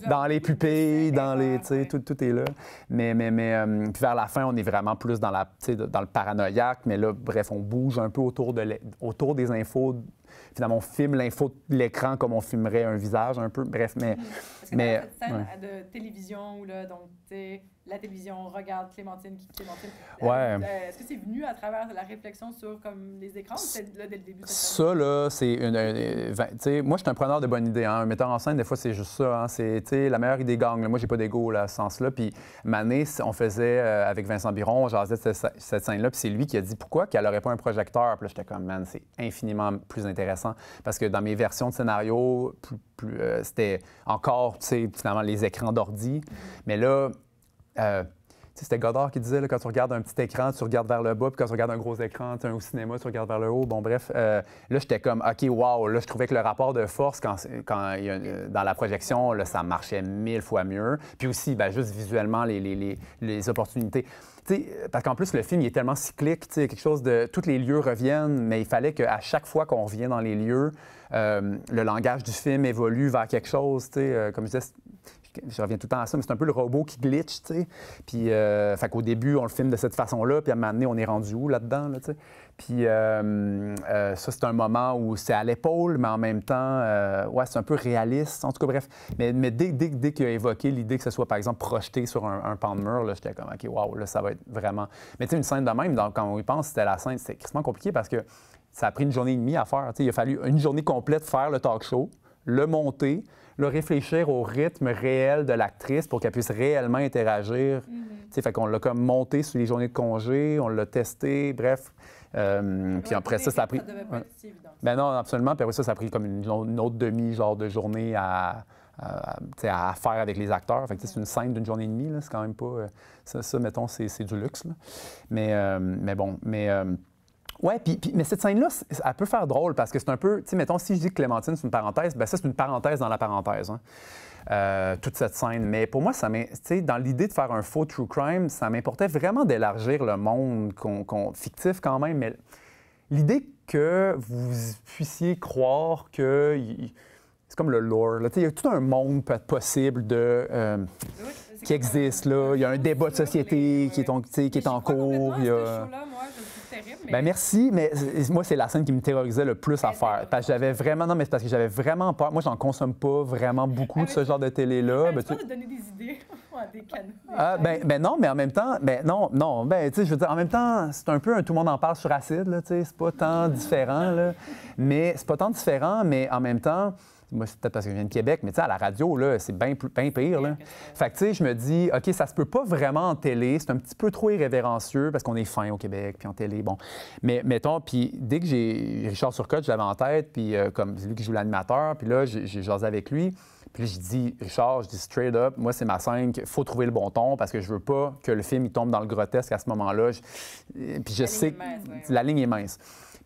dans les pupilles, dans les. Tout, tout est là. Mais, mais, mais euh, vers la fin, on est vraiment plus dans, la, dans le paranoïaque. Mais là, bref, on bouge un peu autour, de autour des infos finalement, on filme l'info de l'écran comme on filmerait un visage un peu. Bref, mais. mais, de télévision là, donc, la télévision, regarde Clémentine qui Clémentine. Euh, est-ce que c'est venu à travers la réflexion sur les écrans ou là dès le début? Ça, là, c'est une. Euh, moi, je suis un preneur de bonnes idées. Hein. Un metteur en scène, des fois, c'est juste ça. Hein. C'est la meilleure idée gang. Moi, Moi, j'ai pas d'ego à ce sens-là. Puis, Mané, on faisait euh, avec Vincent Biron, on jasait cette, scène-là. Puis, c'est lui qui a dit pourquoi qu'elle n'aurait pas un projecteur. Puis là, j'étais comme, man, c'est infiniment plus intéressant. Parce que dans mes versions de scénario, plus, c'était encore, tu finalement, les écrans d'ordi. Mm-hmm. Mais là, euh, c'était Godard qui disait, quand tu regardes un petit écran, tu regardes vers le bas, puis quand tu regardes un gros écran, tu au cinéma, tu regardes vers le haut. Bon, bref, euh, là, j'étais comme, OK, wow, là, je trouvais que le rapport de force, quand, quand euh, dans la projection, là, ça marchait mille fois mieux. Puis aussi, ben, juste visuellement, les, les, les, les opportunités. parce qu'en plus, le film, il est tellement cyclique, quelque chose de... Tous les lieux reviennent, mais il fallait qu'à chaque fois qu'on revient dans les lieux, le langage du film évolue vers quelque chose, sais, comme je disais, je reviens tout le temps à ça, mais c'est un peu le robot qui glitch, tu sais. Puis, euh, fait qu'au début, on le filme de cette façon-là, puis à un moment donné, on est rendu où là-dedans, tu sais. Puis, euh, euh, ça, c'est un moment où c'est à l'épaule, mais en même temps, ouais, c'est un peu réaliste. En tout cas, bref. Mais, dès, dès, qu'il a évoqué l'idée que ce soit, par exemple, projeté sur un, pan de mur, là, j'étais comme, OK, waouh là, ça va être vraiment. Mais tu sais, une scène de même, donc, quand on y pense, c'était la scène, c'est extrêmement compliqué parce que ça a pris une journée et demie à faire. il a fallu une journée complète faire le talk show, le monter le réfléchir au rythme réel de l'actrice pour qu'elle puisse réellement interagir. On mhm. Fait qu'on l'a comme monté sur les journées de congé, on l'a testé, bref. Euh, puis après ça, ça a pris. mais ben non, absolument. Puis ça, ça a pris comme une, autre demi genre de journée à, faire avec les acteurs. Fait que, c'est une scène d'une journée et demie, c'est quand même pas. Euh, ça, mettons, c'est, du luxe. Mais, euh, mais bon, mais. Ouais, mais cette scène-là, elle peut faire drôle parce que c'est un peu, tu sais, mettons, si je dis que Clémentine, c'est une parenthèse, ben ça, c'est une parenthèse dans la parenthèse, hein. euh, toute cette scène. Mais pour moi, ça tu sais, dans l'idée de faire un faux true crime, ça m'importait vraiment d'élargir le monde fictif quand même, mais l'idée que vous puissiez croire que. C'est comme le lore. Là. Il y a tout un monde possible de, euh, qui existe. Là. Il y a un débat de société qui est, qui est en cours. Il y a... Ben, merci, mais moi, c'est la scène qui me terrorisait le plus à faire. Parce que j'avais vraiment. Non, mais parce que j'avais vraiment peur. Moi, j'en consomme pas vraiment beaucoup de ce genre de télé-là. tu peux donner des idées des canaux. Ah, ben, ben, non, mais en même temps, ben non, non. je en même temps, c'est un peu tout le monde en parle sur acide, là, tu C'est pas tant différent, là. Mais c'est pas tant différent, mais en même temps. Moi, c'est peut-être parce que je viens de Québec, mais tu sais, à la radio, là, c'est bien pire. Là. Fait que tu sais, je me dis, OK, ça se peut pas vraiment en télé. C'est un petit peu trop irrévérencieux parce qu'on est fin au Québec, puis en télé, bon. Mais mettons, puis dès que j'ai Richard Surcotte, je l'avais en tête, puis euh, comme c'est lui qui joue l'animateur, puis là, j'ai jasé avec lui. Puis là, je dis, Richard, je dis straight up, moi, c'est ma 5, faut trouver le bon ton parce que je veux pas que le film il tombe dans le grotesque à ce moment-là. Puis je sais que la ligne est mince.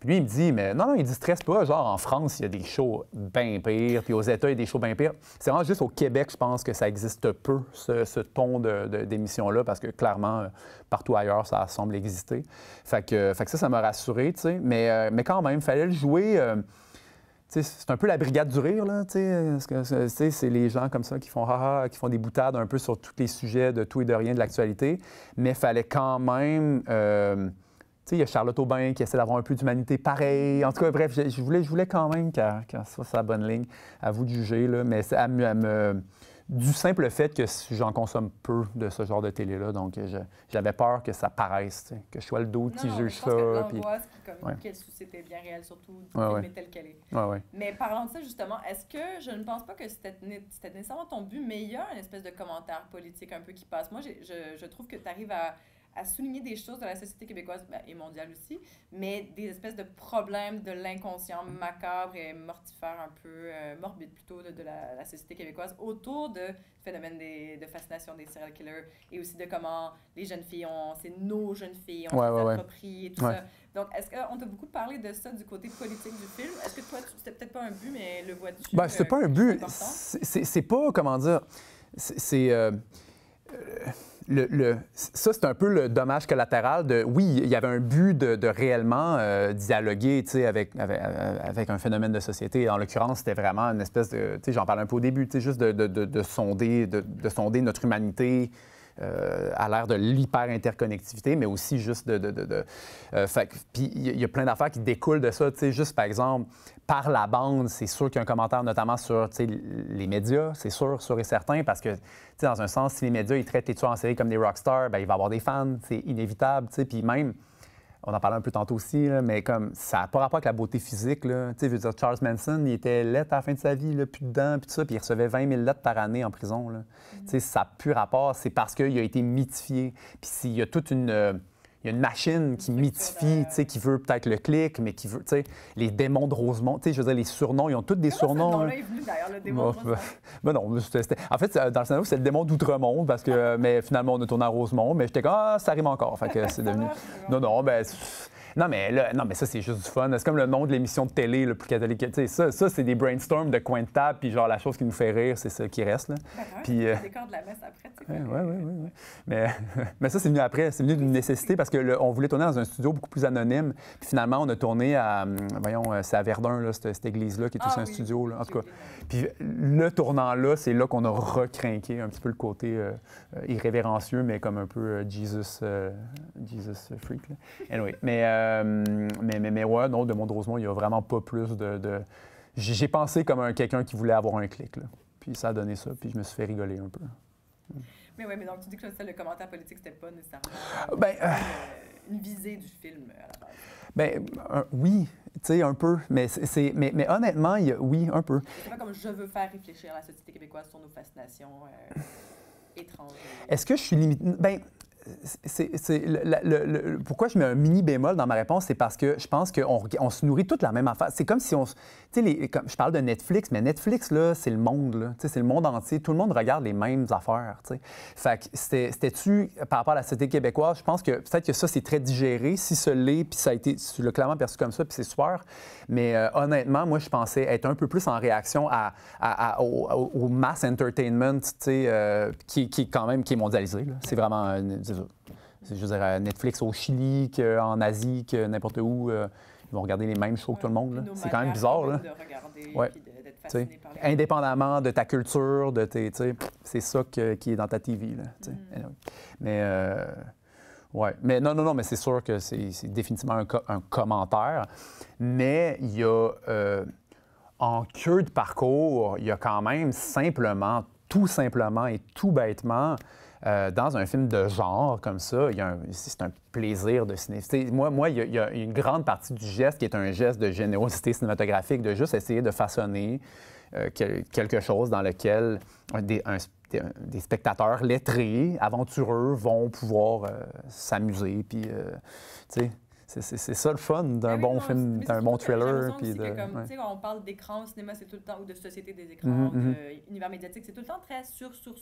Puis lui, il me dit, mais non, non, il dit stress pas. Genre, en France, il y a des shows bien pires, puis aux États, il y a des shows bien pires. C'est vraiment juste au Québec, je pense, que ça existe peu, ce, ton d'émission-là, parce que clairement, euh, partout ailleurs, ça semble exister. Fait que, fait ça, ça m'a rassuré, tu sais. Mais, euh, mais quand même, fallait le jouer. Euh, sais, c'est un peu la brigade du rire, là. tu sais. C'est les gens comme ça qui font qui font des boutades un peu sur tous les sujets de tout et de rien de l'actualité. Mais fallait quand même. Tu sais, il y a Charlotte Aubin qui essaie d'avoir un peu d'humanité pareil. En tout cas, bref, je, voulais, je voulais quand même que qu soit sa bonne ligne. À vous de juger, là, mais ça me, du simple fait que j'en consomme peu de ce genre de télé-là, donc j'avais peur que ça paraisse, que je sois le doute qui non, juge je pense ça. Puis... comme ouais. souci était bien réel, surtout tel qu'elle est. Mais parlant de ça, justement, est-ce que je ne pense pas que c'était nécessairement ton but, mais il y a une espèce de commentaire politique un peu qui passe. Moi, je trouve que tu arrives à à souligner des choses de la société québécoise ben, et mondiale aussi, mais des espèces de problèmes de l'inconscient macabre et mortifère, un peu euh, morbide plutôt, de, la, société québécoise autour de phénomène des, de fascination des serial killers et aussi de comment les jeunes filles ont. C'est nos jeunes filles, on ouais, et tout ça. Donc, est-ce qu'on t'a beaucoup parlé de ça du côté politique du film? Est-ce que toi, c'était peut-être pas un but, mais le vois-tu? Ben, c'était euh, pas un but. C'est pas, comment dire, c'est. Euh, le, ça, c'est un peu le dommage collatéral de, oui, il y avait un but de, réellement euh, dialoguer avec, avec, avec, un phénomène de société. En l'occurrence, c'était vraiment une espèce de, j'en parle un peu au début, juste de, de, de, sonder, de, sonder notre humanité, euh, à l'ère de l'hyper-interconnectivité, mais aussi juste de... Euh, puis il y a plein d'affaires qui découlent de ça. Tu sais, juste par exemple, par la bande, c'est sûr qu'il y a un commentaire notamment sur les médias, c'est sûr, sûr et certain, parce que dans un sens, si les médias ils traitent les tueurs en série comme des rockstars, ben, il va y avoir des fans, c'est inévitable. Puis même on en parlait un peu tantôt aussi, mais comme ça n'a pas rapport avec la beauté physique. Là. Je veux dire, Charles Manson, il était lettre à la fin de sa vie, là, plus de puis ça, puis il recevait 20 000 lettres par année en prison. Là. Mm. sais, Ça n'a plus rapport. C'est parce qu'il a été mythifié. Puis s'il y a toute une euh, il y a une machine qui mythifie, tu sais, qui veut peut-être le clic, mais qui veut, tu sais, les démons de Rosemont, tu sais, je veux dire, les surnoms, ils ont tous des surnoms. Mais non, en fait, dans le scénario, c'est le démon d'Outremont, parce que, ah. mais finalement, on a tourné à Rosemont, mais j'étais comme, ah, ça arrive encore, fait que c'est devenu. non, non, ben. Non, mais, non, mais ça, c'est juste du fun. C'est comme le nom de l'émission de télé le plus catholique. ça, ça c'est des brainstorms de coin de table, puis genre la chose qui nous fait rire, c'est ce qui reste. Là. Ben puis, euh, décor de la messe après, Oui, oui, oui. Mais, mais ça, c'est venu après. C'est venu d'une nécessité parce qu'on voulait tourner dans un studio beaucoup plus anonyme. Puis finalement, on a tourné à, hum, voyons, euh, c'est à Verdun, là, cette, église-là, qui est tout aussi ah un studio. en tout cas. Puis le tournant-là, c'est là, qu'on a recrinqué un petit peu le côté euh, irrévérencieux, mais comme un peu Jesus, freak. Anyway, mais euh, mais, mais, ouais, non, de mon rosemont il n'y a vraiment pas plus de. J'ai pensé comme un, quelqu'un qui voulait avoir un clic, là. Puis ça a donné ça, puis je me suis fait rigoler un peu. Mais oui, mais donc tu dis que ça, le commentaire politique, c'était pas nécessairement. Euh, ben, euh, une visée du film à la base. Ben, oui, tu sais, un peu. Mais, c'est, mais, mais honnêtement, y a, oui, un peu. C'est pas comme je veux faire réfléchir la société québécoise sur nos fascinations étrangères. Est-ce que je suis limité. Ben, le, pourquoi je mets un mini bémol dans ma réponse, c'est parce que je pense qu'on on se nourrit toute la même affaire. C'est comme si on... Tu sais, je parle de Netflix, mais Netflix, là, c'est le monde, c'est le monde entier. Tout le monde regarde les mêmes affaires, sais. Fait que c'était-tu, par rapport à la société québécoise, je pense que peut-être que ça, c'est très digéré, si ce l'est, puis ça a été, tu l'as clairement perçu comme ça, puis c'est super. Mais euh, honnêtement, moi, je pensais être un peu plus en réaction à, au, mass entertainment, tu sais, euh, qui, qui, quand même, qui est mondialisé, C'est vraiment je veux dire, Netflix au Chili, qu'en Asie, que n'importe où, euh, ils vont regarder les mêmes shows que tout le monde. C'est quand même bizarre. Là. ouais. Indépendamment de ta culture, de tes, c'est ça qui est dans ta TV. Là, mm. Mais. Euh, ouais. mais non, non, non, mais c'est sûr que c'est définitivement un, commentaire. Mais il y a, euh, en queue de parcours, il y a quand même simplement, tout simplement et tout bêtement, euh, dans un film de genre comme ça, c'est un plaisir de cinéma. Moi, il y, a, une grande partie du geste qui est un geste de générosité cinématographique, de juste essayer de façonner euh, quelque chose dans lequel des, spectateurs lettrés, aventureux, vont pouvoir euh, s'amuser. Puis, tu c'est ça le fun d'un ben bon film, d'un bon thriller. Puis de... comme, ouais. On parle d'écran au cinéma, c'est tout le temps, ou de société des écrans, mm-hmm, mm-hmm. de univers médiatique, c'est tout le temps très sur, sur,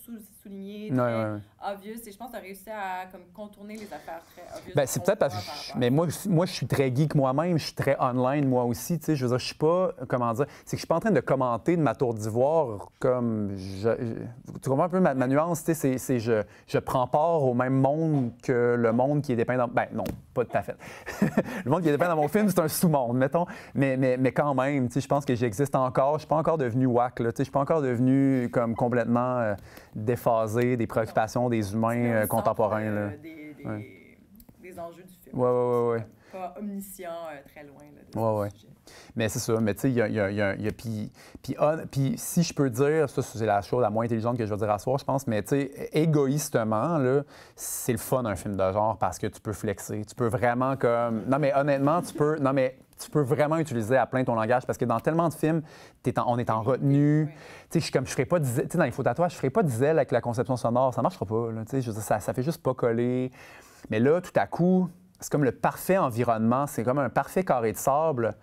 souligné, très obvious. Et je pense que tu as réussi à comme, contourner les affaires très obvious. Ben, c'est peut-être parce que. mais moi, moi, je suis très geek moi-même, je suis très online moi aussi. Tu sais, je veux dire, je suis pas. Comment dire C'est que je suis pas en train de commenter de ma tour d'ivoire comme. tu comprends un peu ma, nuance Tu sais, c'est je, je prends part au même monde que le monde qui est dépeint dans. Ben non, pas tout à fait. le monde qui est dans mon film, c'est un sous-monde, mettons. Mais, mais, quand même, je pense que j'existe encore. Je suis pas encore devenu wack là. Je suis pas encore devenu comme complètement euh, déphasé des préoccupations des humains euh, contemporains, euh, des, enjeux du film pas omniscient euh, très loin là, de ouais, ouais. Mais c'est ça. Mais tu sais, il y a, puis, puis, si je peux dire, ça, c'est la chose la moins intelligente que je vais dire à soir, je pense, mais tu sais, égoïstement, là, c'est le fun un film de genre parce que tu peux flexer. Tu peux vraiment comme. Non, mais honnêtement, tu peux. Non, mais tu peux vraiment utiliser à plein ton langage parce que dans tellement de films, on est en retenue. Tu sais, je comme je ferais pas Tu sais, dans les faux toi je ferais pas de avec la conception sonore, ça marchera pas. Là, je veux ça, ça fait juste pas coller. Mais là, tout à coup, c'est comme le parfait environnement, c'est comme un parfait carré de sable.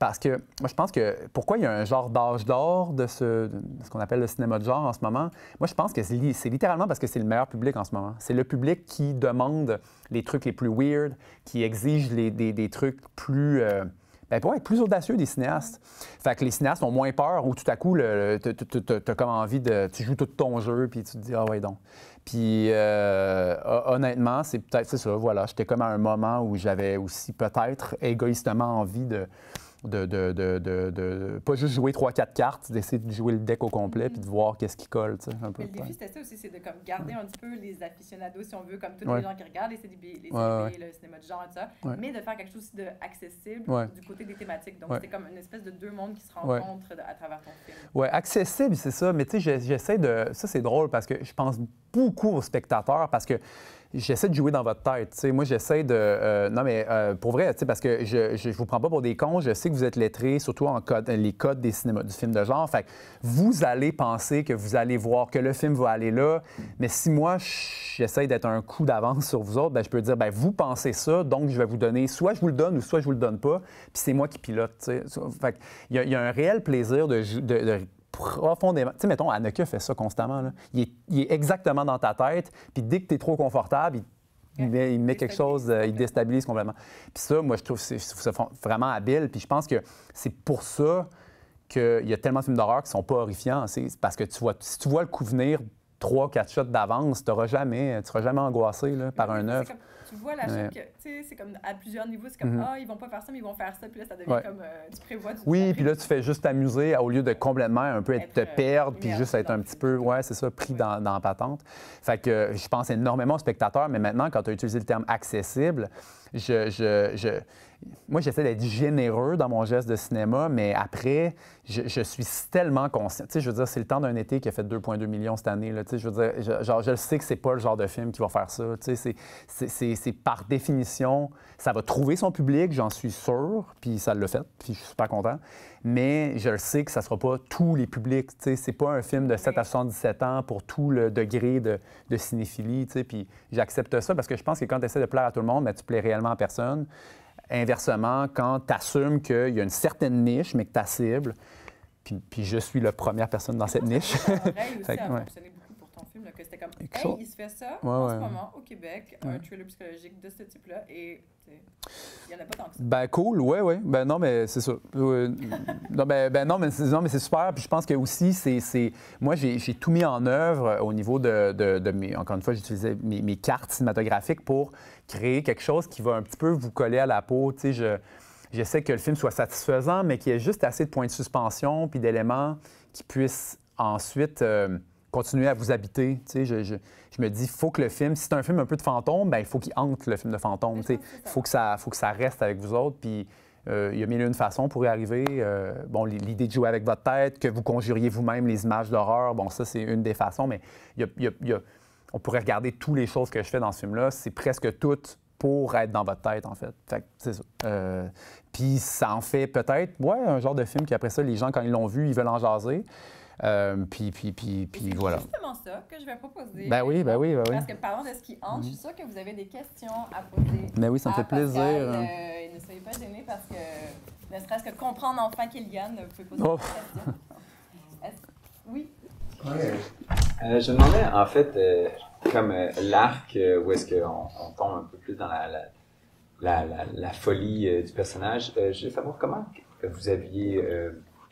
Parce que moi, je pense que pourquoi il y a un genre d'âge d'or de ce, ce qu'on appelle le cinéma de genre en ce moment, moi, je pense que c'est, littéralement parce que c'est le meilleur public en ce moment. C'est le public qui demande les trucs les plus weird, qui exige des, trucs plus. pour euh, ben, être plus audacieux des cinéastes. Fait que les cinéastes ont moins peur ou tout à coup, tu as comme envie de. Tu joues tout ton jeu puis tu te dis, ah ouais, donc. Puis euh, honnêtement, c'est peut-être, ça, voilà, j'étais comme à un moment où j'avais aussi peut-être égoïstement envie de, de, de, de, de, pas juste jouer trois, quatre cartes, d'essayer de jouer le deck au complet puis de voir qu'est-ce qui colle. Un peu, Mais le défi, c'était ça aussi, c'est de comme, garder un petit peu les aficionados, si on veut, comme tous les gens qui regardent les CDB, les le cinéma de genre et ça, mais de faire quelque chose d'accessible du côté des thématiques. Donc, c'était comme une espèce de deux mondes qui se rencontrent à travers ton film. Oui, accessible, c'est ça. Mais tu sais, j'essaie de. Ça, c'est drôle parce que je pense beaucoup aux spectateurs parce que j'essaie de jouer dans votre tête. T'sais. Moi, j'essaie de. Euh, non, mais euh, pour vrai, parce que je ne vous prends pas pour des cons. Je sais que vous êtes lettrés, surtout en code, les codes des cinémas, du film de genre. Fait vous allez penser que vous allez voir que le film va aller là. Mais si moi, j'essaie d'être un coup d'avance sur vous autres, ben je peux dire, ben vous pensez ça, donc je vais vous donner. Soit je vous le donne ou soit je vous le donne pas. Puis c'est moi qui pilote. T'sais. Fait il y, a un réel plaisir de, de profondément. Tu sais, mettons, Anneke fait ça constamment. Il, est, exactement dans ta tête, puis dès que tu es trop confortable, il met, quelque chose, euh, il déstabilise complètement. Puis ça, moi, je trouve, ça vraiment habile. Puis je pense que c'est pour ça qu'il y a tellement de films d'horreur qui sont pas horrifiants. C'est parce que tu vois, si tu vois le coup venir trois, quatre shots d'avance, tu ne jamais, seras jamais angoissé par un œuf tu vois la chose que, tu sais, c'est comme à plusieurs niveaux, c'est comme, mhm. ah, ils ne oh, ils vont pas faire ça, mais ils vont faire ça, puis là, ça devient comme, euh, tu prévois du Oui, puis là, tu fais juste t'amuser au lieu de complètement un peu te euh, perdre, puis juste être un petit peu, ouais, c'est ça, pris dans, dans patente. Fait que je pense énormément aux spectateurs, mais maintenant, quand tu as utilisé le terme accessible, moi, j'essaie d'être généreux dans mon geste de cinéma, mais après, je, suis tellement conscient. Tu sais, je veux dire, c'est le temps d'un été qui a fait 2,2 millions cette année. Là. Tu sais, je veux dire, genre, je le sais que c'est pas le genre de film qui va faire ça. Tu sais, c'est par définition, ça va trouver son public, j'en suis sûr, puis ça l'a fait, puis je suis pas content mais je le sais que ça ne sera pas tous les publics. Ce n'est pas un film de 7 à 77 ans pour tout le degré de, de cinéphilie. Puis j'accepte ça parce que je pense que quand tu essaies de plaire à tout le monde, mais ben, tu plais réellement à personne. Inversement, quand tu assumes qu'il y a une certaine niche, mais que as cible, puis, je suis la première personne dans cette niche. Ça a fonctionné beaucoup pour ton film, là, que c'était comme, hey, il se fait ça en ce moment au Québec, un thriller psychologique de ce type-là, et il n'y en a pas tant que ça. Ben cool, ouais, ouais. Ben non, mais c'est ça. non, ben, ben non, mais c'est super. Puis je pense que aussi, c'est. Moi, j'ai tout mis en œuvre euh, au niveau de, mes. Encore une fois, j'utilisais mes, cartes cinématographiques pour créer quelque chose qui va un petit peu vous coller à la peau. Tu sais, je. J'essaie que le film soit satisfaisant, mais qu'il y ait juste assez de points de suspension puis d'éléments qui puissent ensuite euh, continuer à vous habiter. Je, je, je, me dis, faut que le film, si c'est un film un peu de fantôme, ben il faut qu'il hante le film de fantôme. Il faut que ça, faut que ça reste avec vous autres. Puis euh, il y a mille une façons pour y arriver. Euh, bon, l'idée de jouer avec votre tête, que vous conjuriez vous-même les images d'horreur, bon, ça, c'est une des façons, mais il y a, il y a, on pourrait regarder toutes les choses que je fais dans ce film-là. C'est presque toutes pour être dans votre tête, en fait. fait c'est ça. Euh, puis ça en fait peut-être, ouais, un genre de film qui, après ça, les gens, quand ils l'ont vu, ils veulent en jaser. Euh, puis, puis, puis, puis voilà. C'est justement ça que je vais proposer. Ben oui, ben oui, ben oui. Parce que parlant de ce qui entre, je suis sûre que vous avez des questions à poser. Ben oui, ça me fait Pascal, plaisir. Hein. Euh, et ne soyez pas gênés parce que, ne serait-ce que comprendre enfin qu'Eliane, vous peut poser des oh. questions. Oui. Euh, je me demandais, en fait, euh, comme l'arc, où est-ce qu'on tombe un peu plus dans la, la, la, la folie du personnage, je voulais savoir comment vous aviez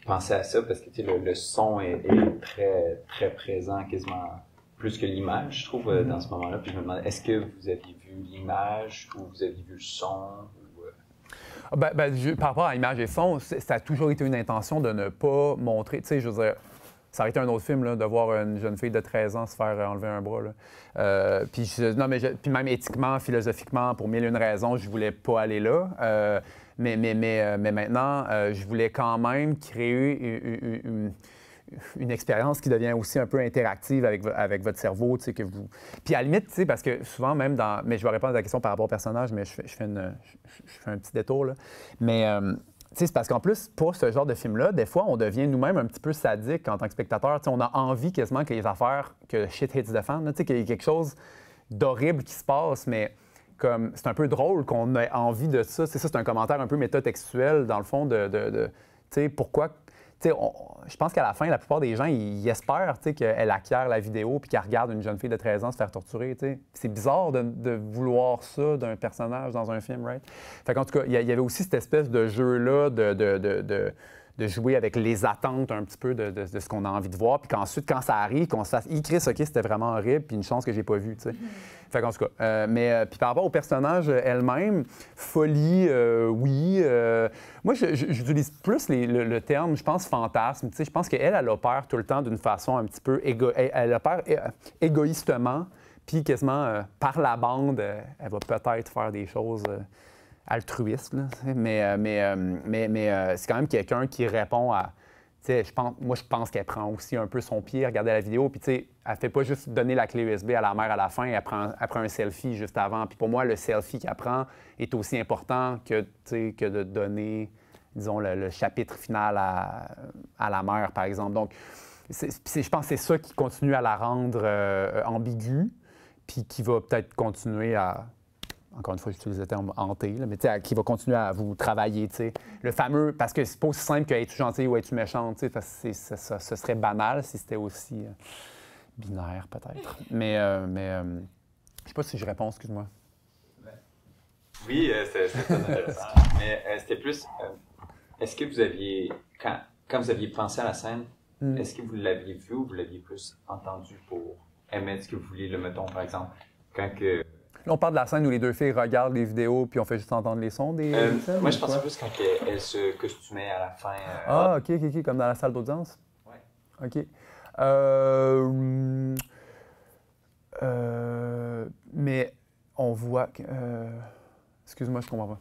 penser à ça parce que le, son est, très très présent, quasiment plus que l'image, je trouve, euh, mm-hmm. dans ce moment-là. Puis je me demandais, est-ce que vous aviez vu l'image ou vous aviez vu le son euh? ah, ben, ben par rapport à l'image et son, ça a toujours été une intention de ne pas montrer, tu sais, je veux dire, ça aurait été un autre film, là, de voir une jeune fille de 13 ans se faire euh, enlever un bras. puis, puis même éthiquement, philosophiquement, pour mille et une raisons, je voulais pas aller là. Mais, mais, mais, euh, mais maintenant, euh, je voulais quand même créer une, expérience qui devient aussi un peu interactive avec, avec votre cerveau, tu sais, que vous... Puis à la limite, tu sais, parce que souvent même dans... Mais je vais répondre à la question par rapport au personnage, mais je fais, je fais, un petit détour, là. Mais... Euh, sais, c'est parce qu'en plus, pour ce genre de film-là, des fois, on devient nous-mêmes un petit peu sadique en tant que spectateur. sais, on a envie quasiment que les affaires, que shit hits the fan, qu'il y ait quelque chose d'horrible qui se passe, mais c'est un peu drôle qu'on ait envie de ça. C'est ça, c'est un commentaire un peu métatextuel, dans le fond, de, pourquoi. je pense qu'à la fin, la plupart des gens, ils, espèrent qu'elle acquiert la vidéo puis qu'elle regarde une jeune fille de 13 ans se faire torturer. C'est bizarre de, vouloir ça d'un personnage dans un film, right? en tout cas, il y, avait aussi cette espèce de jeu-là de de jouer avec les attentes un petit peu de, ce qu'on a envie de voir, puis qu'ensuite, quand ça arrive, qu'on se fasse « Chris, OK, c'était vraiment horrible, puis une chance que j'ai pas vu », tu sais. Fait qu'en tout cas, euh, mais euh, puis par rapport au personnage euh, elle-même, folie, oui. moi, j'utilise plus le, terme, je pense, fantasme. Tu sais, je pense qu'elle, elle opère tout le temps d'une façon un petit peu égo... elle opère égoïstement, puis quasiment par la bande, elle va peut-être faire des choses altruiste, mais, euh, euh, euh, c'est quand même quelqu'un qui répond à. Je pense, moi, je pense qu'elle prend aussi un peu son pied, regarder la vidéo, puis tu sais, elle fait pas juste donner la clé USB à la mère à la fin, elle prend, un selfie juste avant. Puis pour moi, le selfie qu'elle prend est aussi important que, de donner, disons, le, chapitre final à, la mère, par exemple. Donc, je pense que c'est ça qui continue à la rendre ambigu. ambiguë, puis qui va peut-être continuer à encore une fois, j'utilise le terme hanté, mais qui va continuer à vous travailler, tu Le fameux, parce que c'est pas aussi simple que gentil ou être méchant, ce serait banal si c'était aussi euh, binaire, peut-être. Mais, euh, mais euh, je sais pas si je réponds, excuse-moi. Oui, c'est intéressant. mais c'était plus, est-ce que vous aviez, quand, vous aviez pensé à la scène, hmm. est-ce que vous l'aviez vu ou vous l'aviez plus entendu pour émettre ce que vous vouliez, le mettons, par exemple, quand que Là, on parle de la scène où les deux filles regardent les vidéos puis on fait juste entendre les sons des. Euh, moi, je pensais plus quand elles se costumaient à la fin. Euh, ah, ok, ok, ok, comme dans la salle d'audience. Oui. Ok. Euh... Euh... Mais on voit. Que... Euh, excuse-moi, je comprends pas.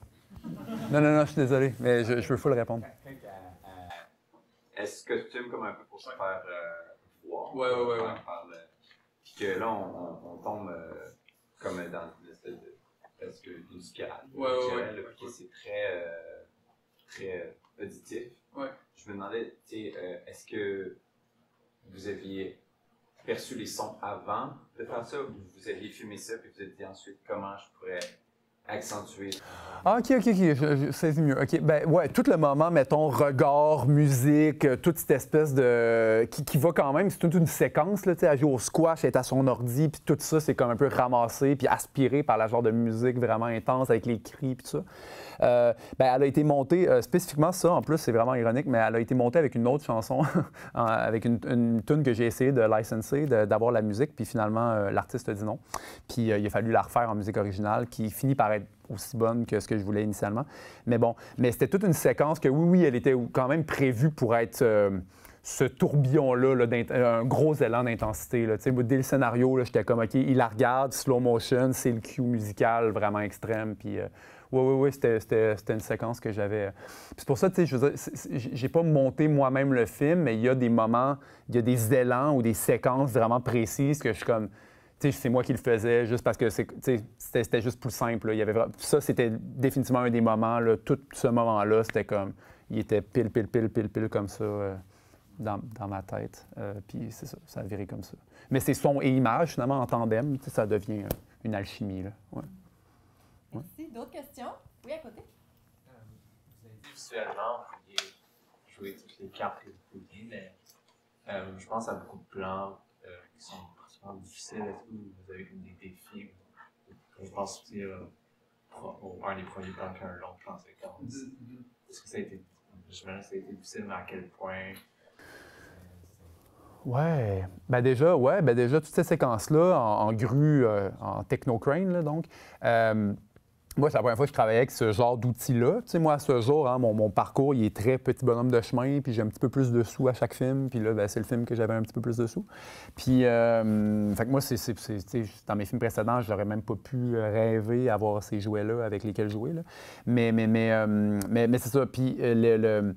non, non, non, je suis désolé, mais je, je veux full répondre. Est-ce que tu aimes comme un peu pour se faire voir. Ouais, ouais, ouais. Puis que là, on tombe comme dans espèce de parce une spirale. Ouais, C'est très, euh, très euh, auditif. Je me demandais, euh, est-ce que vous aviez perçu les sons avant de faire ça ou vous aviez fumé ça puis vous avez dit ensuite comment je pourrais accentuer? Ah, OK, OK, OK, je, sais mieux. OK, ben ouais, tout le moment, mettons, regard, musique, euh, toute cette espèce de... qui, qui va quand même, c'est toute une séquence, là, tu sais, elle joue au squash, elle est à son ordi, puis tout ça, c'est comme un peu ramassé, puis aspiré par la genre de musique vraiment intense avec les cris, puis tout ça. Euh, ben, elle a été montée, euh, spécifiquement ça, en plus, c'est vraiment ironique, mais elle a été montée avec une autre chanson, avec une, une que j'ai essayé de licenser, d'avoir la musique, puis finalement, l'artiste a dit non. Puis il a fallu la refaire en musique originale, qui finit par être aussi bonne que ce que je voulais initialement. Mais bon, mais c'était toute une séquence que oui, oui, elle était quand même prévue pour être euh, ce tourbillon-là, euh, un gros élan d'intensité. Dès le scénario, j'étais comme, OK, il la regarde, slow motion, c'est le cue musical vraiment extrême. Puis, oui, oui, oui, c'était une séquence que j'avais. Euh. C'est pour ça, tu sais, je j'ai pas monté moi-même le film, mais il y a des moments, il y a des élans ou des séquences vraiment précises que je suis comme c'est moi qui le faisais juste parce que c'était juste plus simple. Il y avait Ça, c'était définitivement un des moments. Là. Tout ce moment-là, c'était comme. Il était pile, pile, pile, pile, pile comme ça euh, dans, dans, ma tête. Euh, puis c'est ça, ça a viré comme ça. Mais c'est son et image, finalement, en tandem, ça devient euh, une alchimie. Là. Merci. D'autres questions? Oui, à côté. vous avez dit visuellement, vous jouer toutes les cartes que vous pouviez, mais je pense à beaucoup de plans qui sont difficile? Est-ce que vous avez eu des défis? On pense aussi euh, au, un des premiers plans un long plan séquence. Est-ce que ça a été, que difficile, mais à quel point? Ouais, ben déjà, ouais, ben déjà, toutes ces séquences-là en, grue, euh, en technocrane, là, donc, euh, moi, c'est la première fois que je travaillais avec ce genre d'outils-là. Tu sais, moi, à ce jour, hein, mon, mon, parcours, il est très petit bonhomme de chemin, puis j'ai un petit peu plus de sous à chaque film, puis là, ben, c'est le film que j'avais un petit peu plus de sous. Puis, euh, fait que moi, c'est, dans mes films précédents, je n'aurais même pas pu rêver avoir ces jouets-là avec lesquels jouer. Mais, mais, euh, mais, mais, c'est ça. Puis, euh, le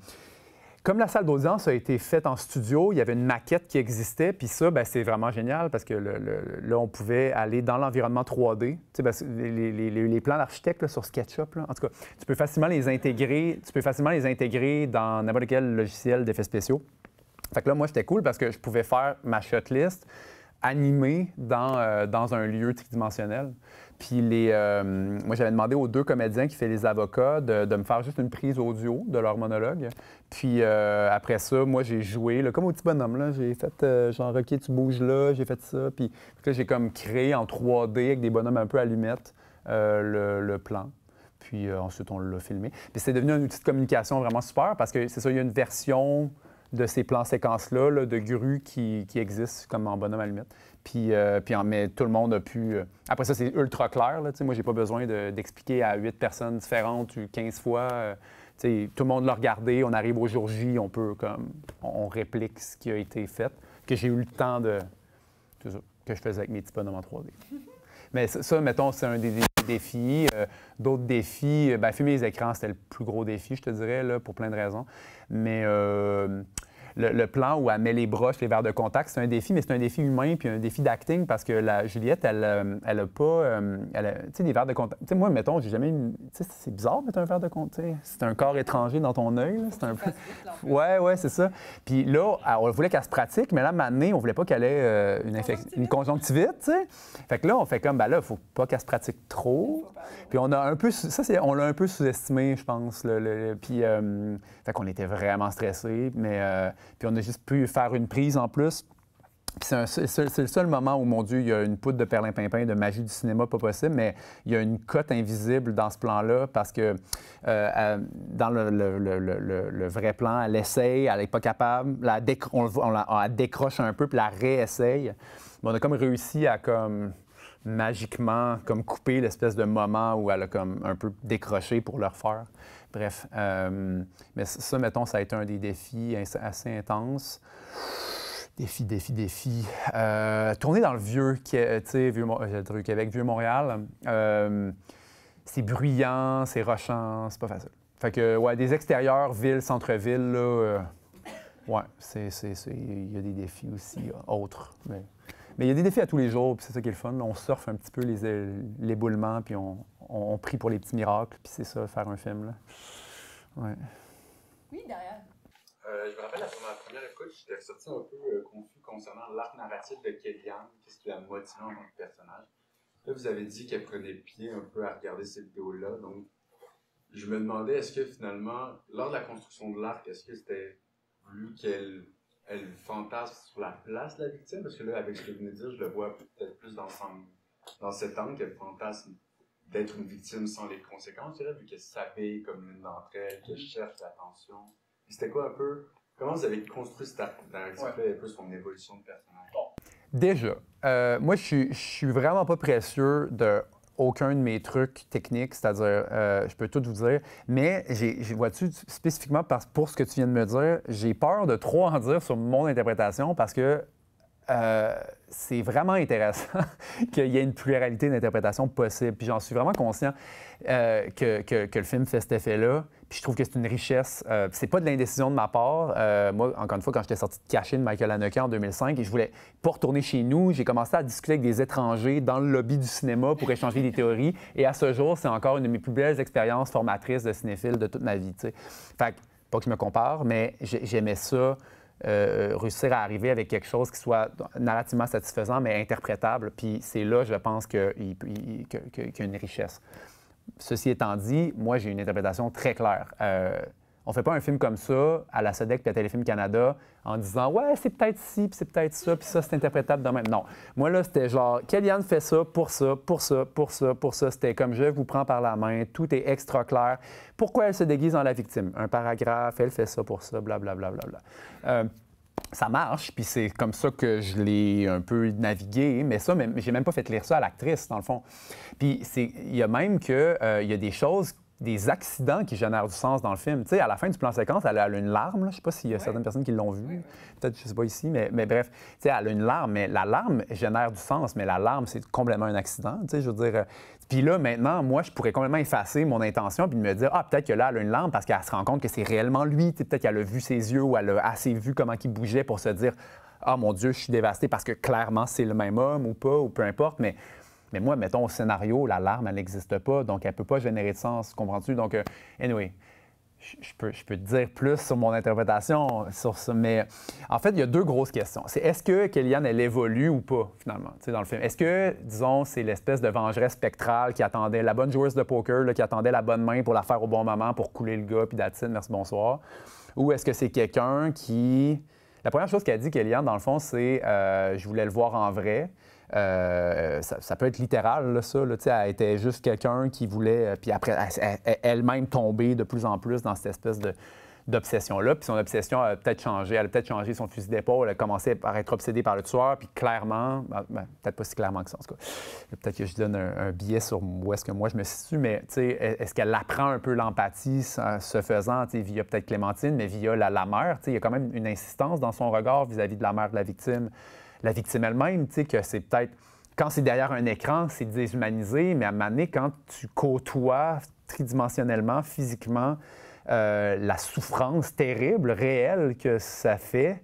comme la salle d'audience a été faite en studio, il y avait une maquette qui existait, puis ça, ben, c'est vraiment génial parce que là, on pouvait aller dans l'environnement 3D. Tu ben, les, les, plans d'architecte sur SketchUp, en tout cas, tu peux facilement les intégrer, tu peux facilement les intégrer dans n'importe quel logiciel d'effets spéciaux. Fait que là, moi, j'étais cool parce que je pouvais faire ma shot list animé dans, euh, dans un lieu tridimensionnel. Puis les, euh, moi, j'avais demandé aux deux comédiens qui faisaient les avocats de, me faire juste une prise audio de leur monologue. Puis euh, après ça, moi, j'ai joué, comme au petit bonhomme, là, j'ai fait genre, OK, tu bouges là, j'ai fait ça. Puis, j'ai comme créé en 3D avec des bonhommes un peu allumettes le, le, plan. Puis ensuite, on l'a filmé. Puis c'est devenu un outil de communication vraiment super parce que c'est ça, il y a une version de ces plans séquences-là, de grues qui, qui, existent comme en bonhomme à limite. Puis, euh, puis en, mais tout le monde a pu. Euh, après ça, c'est ultra clair. Là, moi, j'ai pas besoin d'expliquer à huit personnes différentes 15 fois. Euh, tout le monde l'a regardé. On arrive au jour J, on peut comme. On, réplique ce qui a été fait, que j'ai eu le temps de. que je faisais avec mes petits bonhommes en 3D. Mais ça, mettons, c'est un des, défis. Euh, d'autres défis, ben, les écrans, c'était le plus gros défi, je te dirais, là, pour plein de raisons. Mais euh, le, plan où elle met les broches, les verres de contact. C'est un défi, mais c'est un défi humain puis un défi d'acting parce que la Juliette, elle, euh, elle a pas. Euh, tu sais, des verres de contact. Tu moi, mettons, j'ai jamais Tu sais, c'est bizarre de mettre un verre de contact. C'est un corps étranger dans ton œil. C'est un ouais, ouais, c'est ça. Puis là, on voulait qu'elle se pratique, mais là, maintenant, on voulait pas qu'elle ait euh, une, une conjonctivite, Fait que là, on fait comme, ben là, faut pas qu'elle se pratique trop. Puis on a un peu, ça, on l'a un peu sous-estimé, je pense. puis, fait qu'on était vraiment stressés, mais puis on a juste pu faire une prise en plus. C'est le seul moment où, mon Dieu, il y a une poudre de Perlin Pimpin de magie du cinéma, pas possible, mais il y a une cote invisible dans ce plan-là parce que euh, dans le, vrai plan, elle essaye, elle n'est pas capable, on, la, décroche un peu, puis la réessaye. Mais on a comme réussi à comme magiquement comme couper l'espèce de moment où elle a comme un peu décroché pour leur faire Bref, euh, mais ça, mettons, ça a été un des défis assez intense Défi, défi, défi. Euh, tourner dans le vieux, euh, tu sais, vieux, vieux Québec, vieux Montréal, c'est bruyant, c'est rochant, c'est pas facile. Fait que, ouais, des extérieurs, ville, centre-ville, là, ouais, c'est, il y a des défis aussi autres. Mais il y a des défis à tous les jours, puis c'est ça qui est le fun. On surfe un petit peu euh, l'éboulement, puis on, on, prie pour les petits miracles, puis c'est ça, faire un film. Là. Oui, derrière. Euh, je me rappelle, à ma première écoute, j'étais sorti un peu euh, confus concernant l'arc narratif de Kellyanne, qu'est-ce qui la motivé en tant que personnage. Là, vous avez dit qu'elle prenait pied un peu à regarder cette vidéo là donc je me demandais, est-ce que finalement, lors de la construction de l'arc, est-ce que c'était voulu qu'elle elle fantasme sur la place de la victime, parce que là, avec ce que vous venez de dire, je le vois peut-être plus dans, cet angle qu'elle fantasme d'être une victime sans les conséquences, là, vu qu'elle s'appelle comme l'une d'entre elles, qu'elle cherche l'attention. C'était quoi un peu, comment vous avez construit cet narratif-là un peu son évolution de personnage? Déjà, euh, moi, je suis, je suis vraiment pas précieux de aucun de mes trucs techniques, c'est-à-dire, euh, je peux tout vous dire, mais j'ai, vois-tu, spécifiquement pour ce que tu viens de me dire, j'ai peur de trop en dire sur mon interprétation parce que euh, c'est vraiment intéressant qu'il y ait une pluralité d'interprétations possibles. Puis j'en suis vraiment conscient euh, que, le film fait cet effet-là. Puis je trouve que c'est une richesse. Euh, c'est pas de l'indécision de ma part. moi, encore une fois, quand j'étais sorti de Caché de Michael Haneke en 2005, et je voulais pas retourner chez nous, j'ai commencé à discuter avec des étrangers dans le lobby du cinéma pour échanger des théories. Et à ce jour, c'est encore une de mes plus belles expériences formatrices de cinéphile de toute ma vie. T'sais. Fait pas que je me compare, mais j'aimais ça. Euh, euh, réussir à arriver avec quelque chose qui soit narrativement satisfaisant, mais interprétable. Puis c'est là, je pense, qu'il y a une richesse. Ceci étant dit, moi, j'ai une interprétation très claire. Euh, on fait pas un film comme ça à la SEDEC puis à Téléfilm Canada en disant Ouais, c'est peut-être ci, puis c'est peut-être ça, puis ça, c'est interprétable de même. Non. Moi, là, c'était genre Kellyanne fait ça pour ça, pour ça, pour ça, pour ça. C'était comme je vous prends par la main, tout est extra clair. Pourquoi elle se déguise en la victime Un paragraphe, elle fait ça pour ça, blablabla. Bla, bla, bla, euh, ça marche, puis c'est comme ça que je l'ai un peu navigué, mais ça, j'ai même pas fait lire ça à l'actrice, dans le fond. Puis il y a même que euh, il y a des choses des accidents qui génèrent du sens dans le film. Tu sais, à la fin du plan séquence, elle a une larme. Je sais pas s'il y a certaines personnes qui l'ont vu. Peut-être, je sais pas ici, mais, mais bref, tu sais, elle a une larme, mais la larme génère du sens, mais la larme, c'est complètement un accident. Tu sais, je veux dire. Euh. Puis là, maintenant, moi, je pourrais complètement effacer mon intention puis me dire, ah, peut-être que là, elle a une larme parce qu'elle se rend compte que c'est réellement lui. Tu sais, peut-être qu'elle a vu ses yeux ou elle a assez vu comment il bougeait pour se dire, ah, mon Dieu, je suis dévasté parce que clairement, c'est le même homme ou pas, ou peu importe. Mais mais moi, mettons, au scénario, l'alarme, elle n'existe pas, donc elle ne peut pas générer de sens, comprends-tu? Donc, euh, anyway, je peux, peux, te dire plus sur mon interprétation sur ça, mais en fait, il y a deux grosses questions. C'est est-ce que Kellyanne, elle évolue ou pas, finalement, dans le film? Est-ce que, disons, c'est l'espèce de vengeresse spectrale qui attendait la bonne joueuse de poker, qui attendait la bonne main pour la faire au bon moment, pour couler le gars, puis datine, merci, bonsoir? Ou est-ce que c'est quelqu'un qui... La première chose qu'a dit Kellyanne, dans le fond, c'est euh, je voulais le voir en vrai ». Euh, ça, peut être littéral, ça. elle était juste quelqu'un qui voulait, euh, puis après, elle-même tomber de plus en plus dans cette espèce d'obsession-là. Puis son obsession a peut-être changé. Elle a peut-être changé son fusil d'épaule. Elle a commencé par être obsédée par le tueur. Puis clairement, ben, ben, peut-être pas si clairement que ça, Peut-être que je donne un, biais sur où est-ce que moi je me situe, mais e-, est-ce qu'elle apprend un peu l'empathie se faisant via peut-être Clémentine, mais via la, la mère? Il y a quand même une insistance dans son regard vis à -vis de la mère de la victime la victime elle-même, tu sais, que c'est peut-être. Quand c'est derrière un écran, c'est déshumanisé, mais à donné, quand tu côtoies tridimensionnellement, physiquement, euh, la souffrance terrible, réelle que ça fait,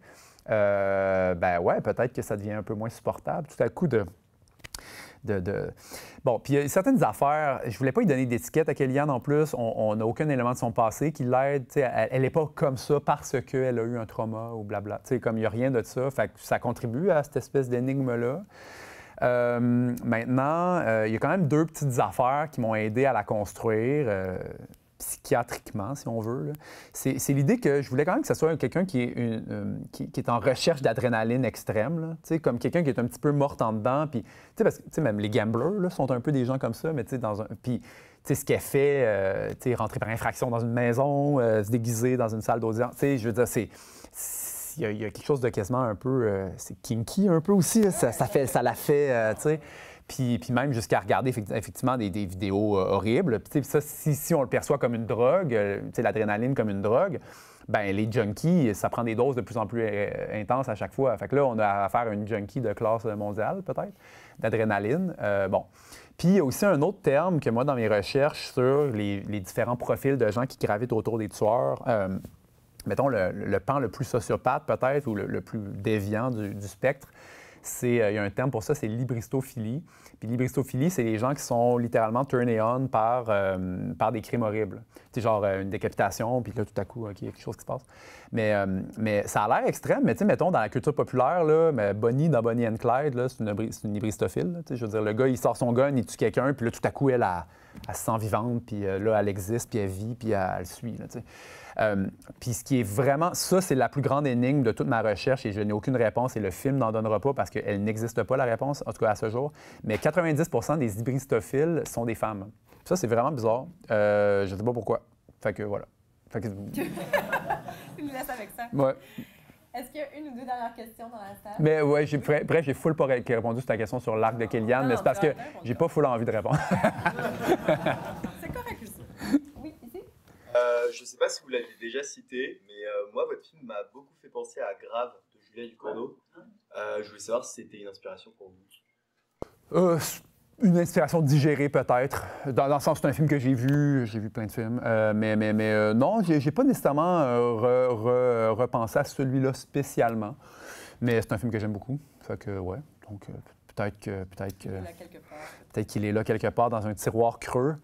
euh, ben ouais, peut-être que ça devient un peu moins supportable. Tout à coup, de Bon, puis il y a certaines affaires, je voulais pas y donner d'étiquette à Kellyanne en plus. On n'a aucun élément de son passé qui l'aide. Elle n'est pas comme ça parce qu'elle a eu un trauma ou blabla. Tu sais, comme il n'y a rien de ça, ça contribue à cette espèce d'énigme-là. Euh, maintenant, euh, il y a quand même deux petites affaires qui m'ont aidé à la construire. Euh, psychiatriquement, si on veut. C'est l'idée que je voulais quand même que ce soit quelqu'un qui, est euh, qui, est en recherche d'adrénaline extrême, là, comme quelqu'un qui est un petit peu mort en dedans. Puis, parce que même les gamblers là, sont un peu des gens comme ça, mais dans un. Puis, ce qu'elle fait, euh, rentrer par infraction dans une maison, euh, se déguiser dans une salle d'audience, je veux dire, Il y, a quelque chose de quasiment un peu. Euh, c'est kinky un peu aussi, ça, ça, fait, ça la fait, tu sais puis, même jusqu'à regarder effectivement des, vidéos euh, horribles. Puis ça, si, on le perçoit comme une drogue, euh, l'adrénaline comme une drogue, ben les junkies, ça prend des doses de plus en plus euh, intenses à chaque fois. Fait que là, on a affaire à une junkie de classe mondiale, peut-être, d'adrénaline. bon. Puis il y a aussi un autre terme que moi, dans mes recherches sur les, différents profils de gens qui gravitent autour des tueurs, mettons le, pan le plus sociopathe peut-être ou le, plus déviant du spectre, c'est, euh, il y a un terme pour ça, c'est l'hybristophilie. Puis libristophilie, c'est les gens qui sont littéralement turned on par, euh, par des crimes horribles. C'est genre euh, une décapitation, puis là, tout à coup, il y a quelque chose qui se passe. Mais, mais ça a l'air extrême, mais tu sais, mettons, dans la culture populaire, là, Bonnie dans Bonnie and Clyde, là, c'est, une, c'est je veux dire, le gars, il sort son gun, il tue quelqu'un, puis là, tout à coup, elle, elle se sent vivante, puis là, elle existe, puis elle vit, puis elle, suit. Euh, puis ce qui est vraiment, ça, c'est la plus grande énigme de toute ma recherche et je n'ai aucune réponse et le film n'en donnera pas parce qu'elle n'existe pas, la réponse, en tout cas à ce jour. Mais 90 des hybristophiles sont des femmes. ça, c'est vraiment bizarre. Euh, je ne sais pas pourquoi. Fait que voilà. Fait que... tu nous laisses avec ça. Ouais. Est-ce qu'il y a une ou deux dernières questions dans la salle? Mais ouais, j'ai, bref, j'ai full pas répondu à ta question sur l'arc de Kéliane, mais c'est parce que j'ai pas full envie de répondre. Euh, je ne sais pas si vous l'avez déjà cité, mais euh, moi, votre film m'a beaucoup fait penser à Grave de Julien Ducournau. Euh, je voulais savoir si c'était une inspiration pour vous. une inspiration digérée, peut-être. Dans, le sens, c'est un film que j'ai vu, j'ai vu plein de films. mais mais, mais non, j'ai pas nécessairement repensé à celui-là spécialement. Mais c'est un film que j'aime beaucoup. Fait que, ouais. Donc, peut-être que. Peut-être Il y a Peut-être qu'il est là quelque part dans un tiroir creux,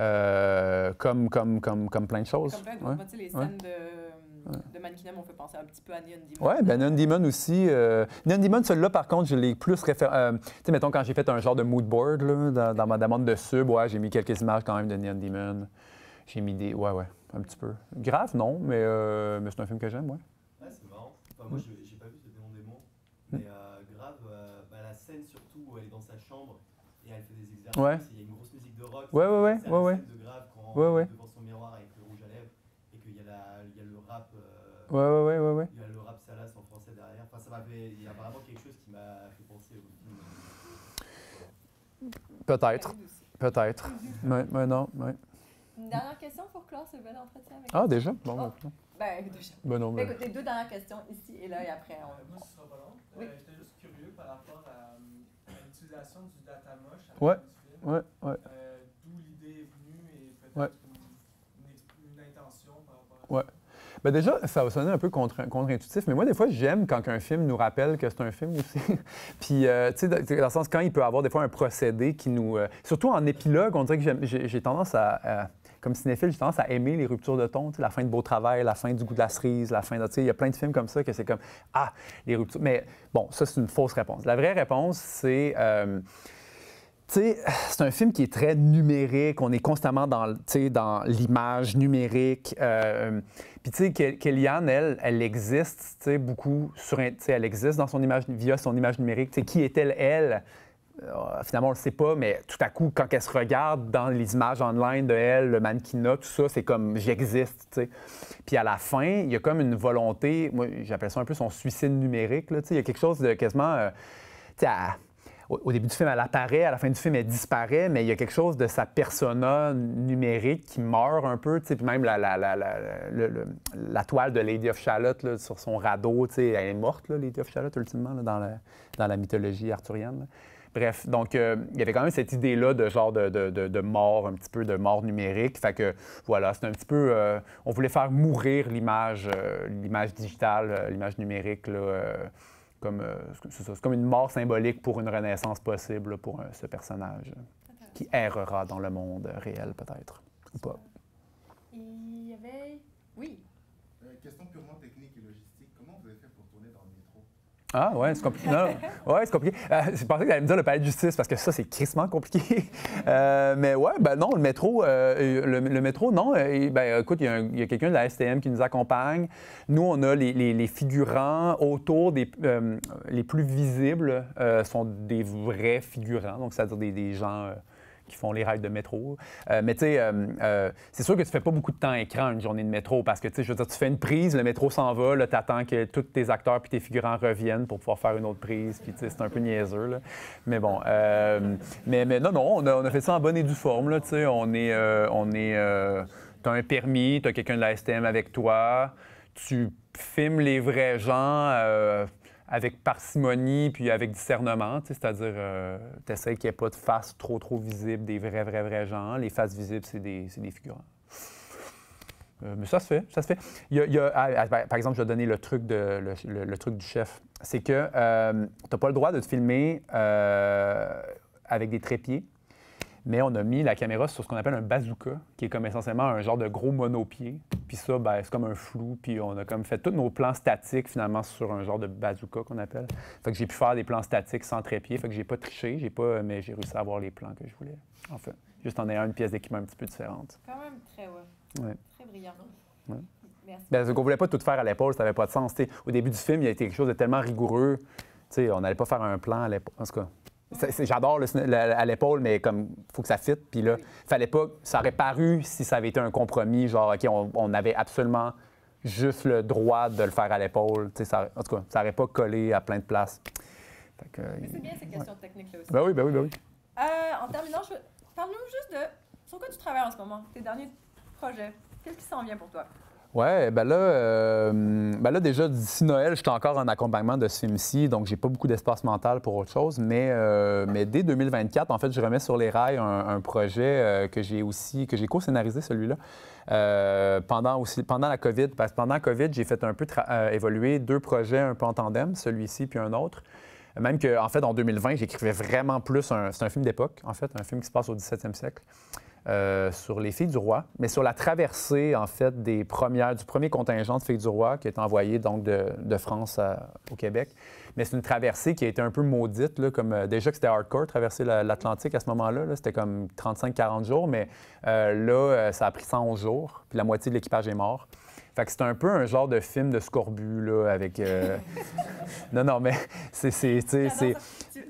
euh, comme, comme, comme, comme plein de choses. Comme plein ouais. les scènes de, de m'ont fait penser un petit peu à Neon Demon. Oui, ben Neon Demon aussi. Euh... Neon Demon, celui-là, par contre, je l'ai plus référé. Euh, tu sais, mettons, quand j'ai fait un genre de mood board dans, ma demande de sub, ouais, j'ai mis quelques images quand même de Neon Demon. J'ai mis des. Ouais, ouais, un petit peu. Grave, non, mais, euh, mais c'est un film que j'aime, ouais. c'est marrant. moi, je Ouais. Il y a une grosse musique de rock. Ouais, ouais, ouais. Ouais, ouais. De grave quand devant son miroir avec le rouge à lèvres et qu'il y, a y a le rap. Euh, ouais, ouais, ouais, ouais, Il y a le rap salas en français derrière. Enfin, ça m'a Il y a vraiment quelque chose qui m'a fait penser au Peut-être. Peut-être. mais, non, ouais. Une dernière question pour clore ce bel entretien avec Ah, déjà? Bon, bon. Oh, ben, déjà. Ben non, ben... Écoutez, deux dernières questions ici et là, et après, euh, Moi, ce sera pas long. Euh, j'étais juste curieux par rapport à, l'utilisation du data moche. Ouais. Ouais, ouais. Euh, d'où l'idée est venue et peut-être une, intention par rapport à ouais. Ben, déjà, ça va sonner un peu contre-intuitif, mais moi, des fois, j'aime quand un film nous rappelle que c'est un film aussi. Puis, euh, tu sais, dans le sens, quand il peut avoir des fois un procédé qui nous. Euh, surtout en épilogue, on dirait que j'ai tendance à. comme cinéphile, j'ai tendance à aimer les ruptures de ton, la fin de Beau Travail, la fin du goût de la cerise, la fin de. Il y a plein de films comme ça que c'est comme Ah, les ruptures. Mais bon, ça, c'est une fausse réponse. La vraie réponse, c'est c'est un film qui est très numérique. On est constamment dans, dans l'image numérique. Euh, puis, tu sais, Kellyanne, elle, elle existe, tu beaucoup sur... elle existe dans son image, via son image numérique. Tu qui est-elle, elle? Euh, finalement, on le sait pas, mais tout à coup, quand elle se regarde dans les images online de elle, le mannequinat, tout ça, c'est comme « j'existe », Puis à la fin, il y a comme une volonté... Moi, j'appelle ça un peu son suicide numérique, là, tu Il y a quelque chose de quasiment... Euh, au, début du film, elle apparaît, à la fin du film, elle disparaît, mais il y a quelque chose de sa persona numérique qui meurt un peu. même la, toile de Lady of Charlotte sur son radeau, elle est morte, Lady of Charlotte, ultimement, dans, la, mythologie arthurienne. Bref, donc euh, il y avait quand même cette idée-là de genre de, mort, un petit peu de mort numérique. voilà, c'est un petit peu. Euh, on voulait faire mourir l'image, euh, digitale, l'image numérique. Là, comme, euh, comme une mort symbolique pour une renaissance possible pour ce personnage qui errera dans le monde réel, peut-être, ou pas. Il y avait. Oui. Euh, question purement ah ouais, c'est compliqué. c'est compliqué. je euh, pensais que tu allais me dire le palais de justice parce que ça, c'est crissement compliqué. Euh, mais ouais, ben non, le métro, euh, le, métro, non. ben, écoute, il y, a, quelqu'un de la STM qui nous accompagne. Nous, on a les, figurants autour des les plus visibles sont des vrais figurants, donc c'est-à-dire des, des gens qui font les règles de métro. Euh, mais tu sais, euh, euh, c'est sûr que tu fais pas beaucoup de temps à écran une journée de métro parce que tu tu fais une prise, le métro s'en va, tu attends que tous tes acteurs puis tes figurants reviennent pour pouvoir faire une autre prise. Puis c'est un peu niaiseux. Mais bon, mais, mais, non, non, on a, fait ça en bonne et due forme. Là, tu sais, on est. on est as un permis, tu as quelqu'un de la STM avec toi, tu filmes les vrais gens avec parcimonie puis avec discernement, c'est-à-dire euh, tu qu'il n'y ait pas de faces trop, trop visibles des vrais, vrais, vrais gens. Les faces visibles, c'est des, figurants. Euh, mais ça se fait, ça se fait. Ah, ah, ben, par exemple, je vais donner le truc, de, le, truc du chef. C'est que euh, tu n'as pas le droit de te filmer avec des trépieds, mais on a mis la caméra sur ce qu'on appelle un bazooka, qui est comme essentiellement un genre de gros monopied puis ça, ben, c'est comme un flou. Puis on a comme fait tous nos plans statiques, finalement, sur un genre de bazooka qu'on appelle. Fait que j'ai pu faire des plans statiques sans trépied. Fait que j'ai pas triché, j'ai pas, mais j'ai réussi à avoir les plans que je voulais. en fait. juste en ayant une pièce d'équipement un petit peu différente. Quand même très, ouais. Très brillant. Merci. Bien, qu'on voulait pas tout faire à l'épaule, ça n'avait pas de sens. au début du film, il y a été quelque chose de tellement rigoureux. sais, on n'allait pas faire un plan à l'épaule. En tout cas, J'adore à l'épaule, mais comme faut que ça fitte. Puis là, fallait pas. Ça aurait paru si ça avait été un compromis, genre, OK, on, avait absolument juste le droit de le faire à l'épaule. en tout cas, ça n'aurait pas collé à plein de places. c'est bien ces questions techniques-là aussi. Ben oui, ben oui, ben oui. Euh, en terminant, parle-nous juste de sur quoi tu travailles en ce moment, tes derniers projets. Qu'est-ce qui s'en vient pour toi? Ouais, ben là, euh, ben là déjà d'ici Noël, je suis encore en accompagnement de ce film-ci, donc j'ai pas beaucoup d'espace mental pour autre chose. Mais, euh, mais dès 2024, en fait, je remets sur les rails un, projet euh, que j'ai aussi que j'ai co-scénarisé celui-là pendant aussi pendant la COVID. Parce que pendant la COVID, j'ai fait un peu évoluer deux projets un peu en tandem, celui-ci puis un autre. Même que, en fait, en 2020, j'écrivais vraiment plus un. C'est un film d'époque, en fait, un film qui se passe au 17e siècle. Euh, sur les filles du roi, mais sur la traversée, en fait, des premières, du premier contingent de filles du roi qui est envoyé donc de, France euh, au Québec. Mais c'est une traversée qui a été un peu maudite, comme euh, déjà que c'était hardcore, traverser l'Atlantique à ce moment-là, c'était comme 35-40 jours, mais là, ça a pris 111 jours, puis la moitié de l'équipage est mort. Fait que c'est un peu un genre de film de scorbut, là, avec... Euh, non, non, mais c'est... c'est, c'est, c'est...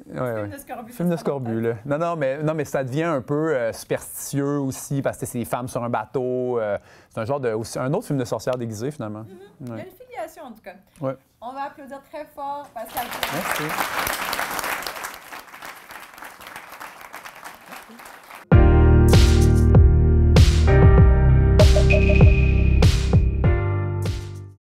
Ouais, ouais. Film de scorbut. Film de scorbut là. Non, non, mais, non, mais ça devient un peu euh, superstitieux aussi, parce que c'est des femmes sur un bateau. Euh, c'est un genre de... un autre film de sorcière déguisée, finalement. Mm-hmm. Ouais. Il y a une filiation, en tout cas. On va applaudir très fort, Pascal. Merci.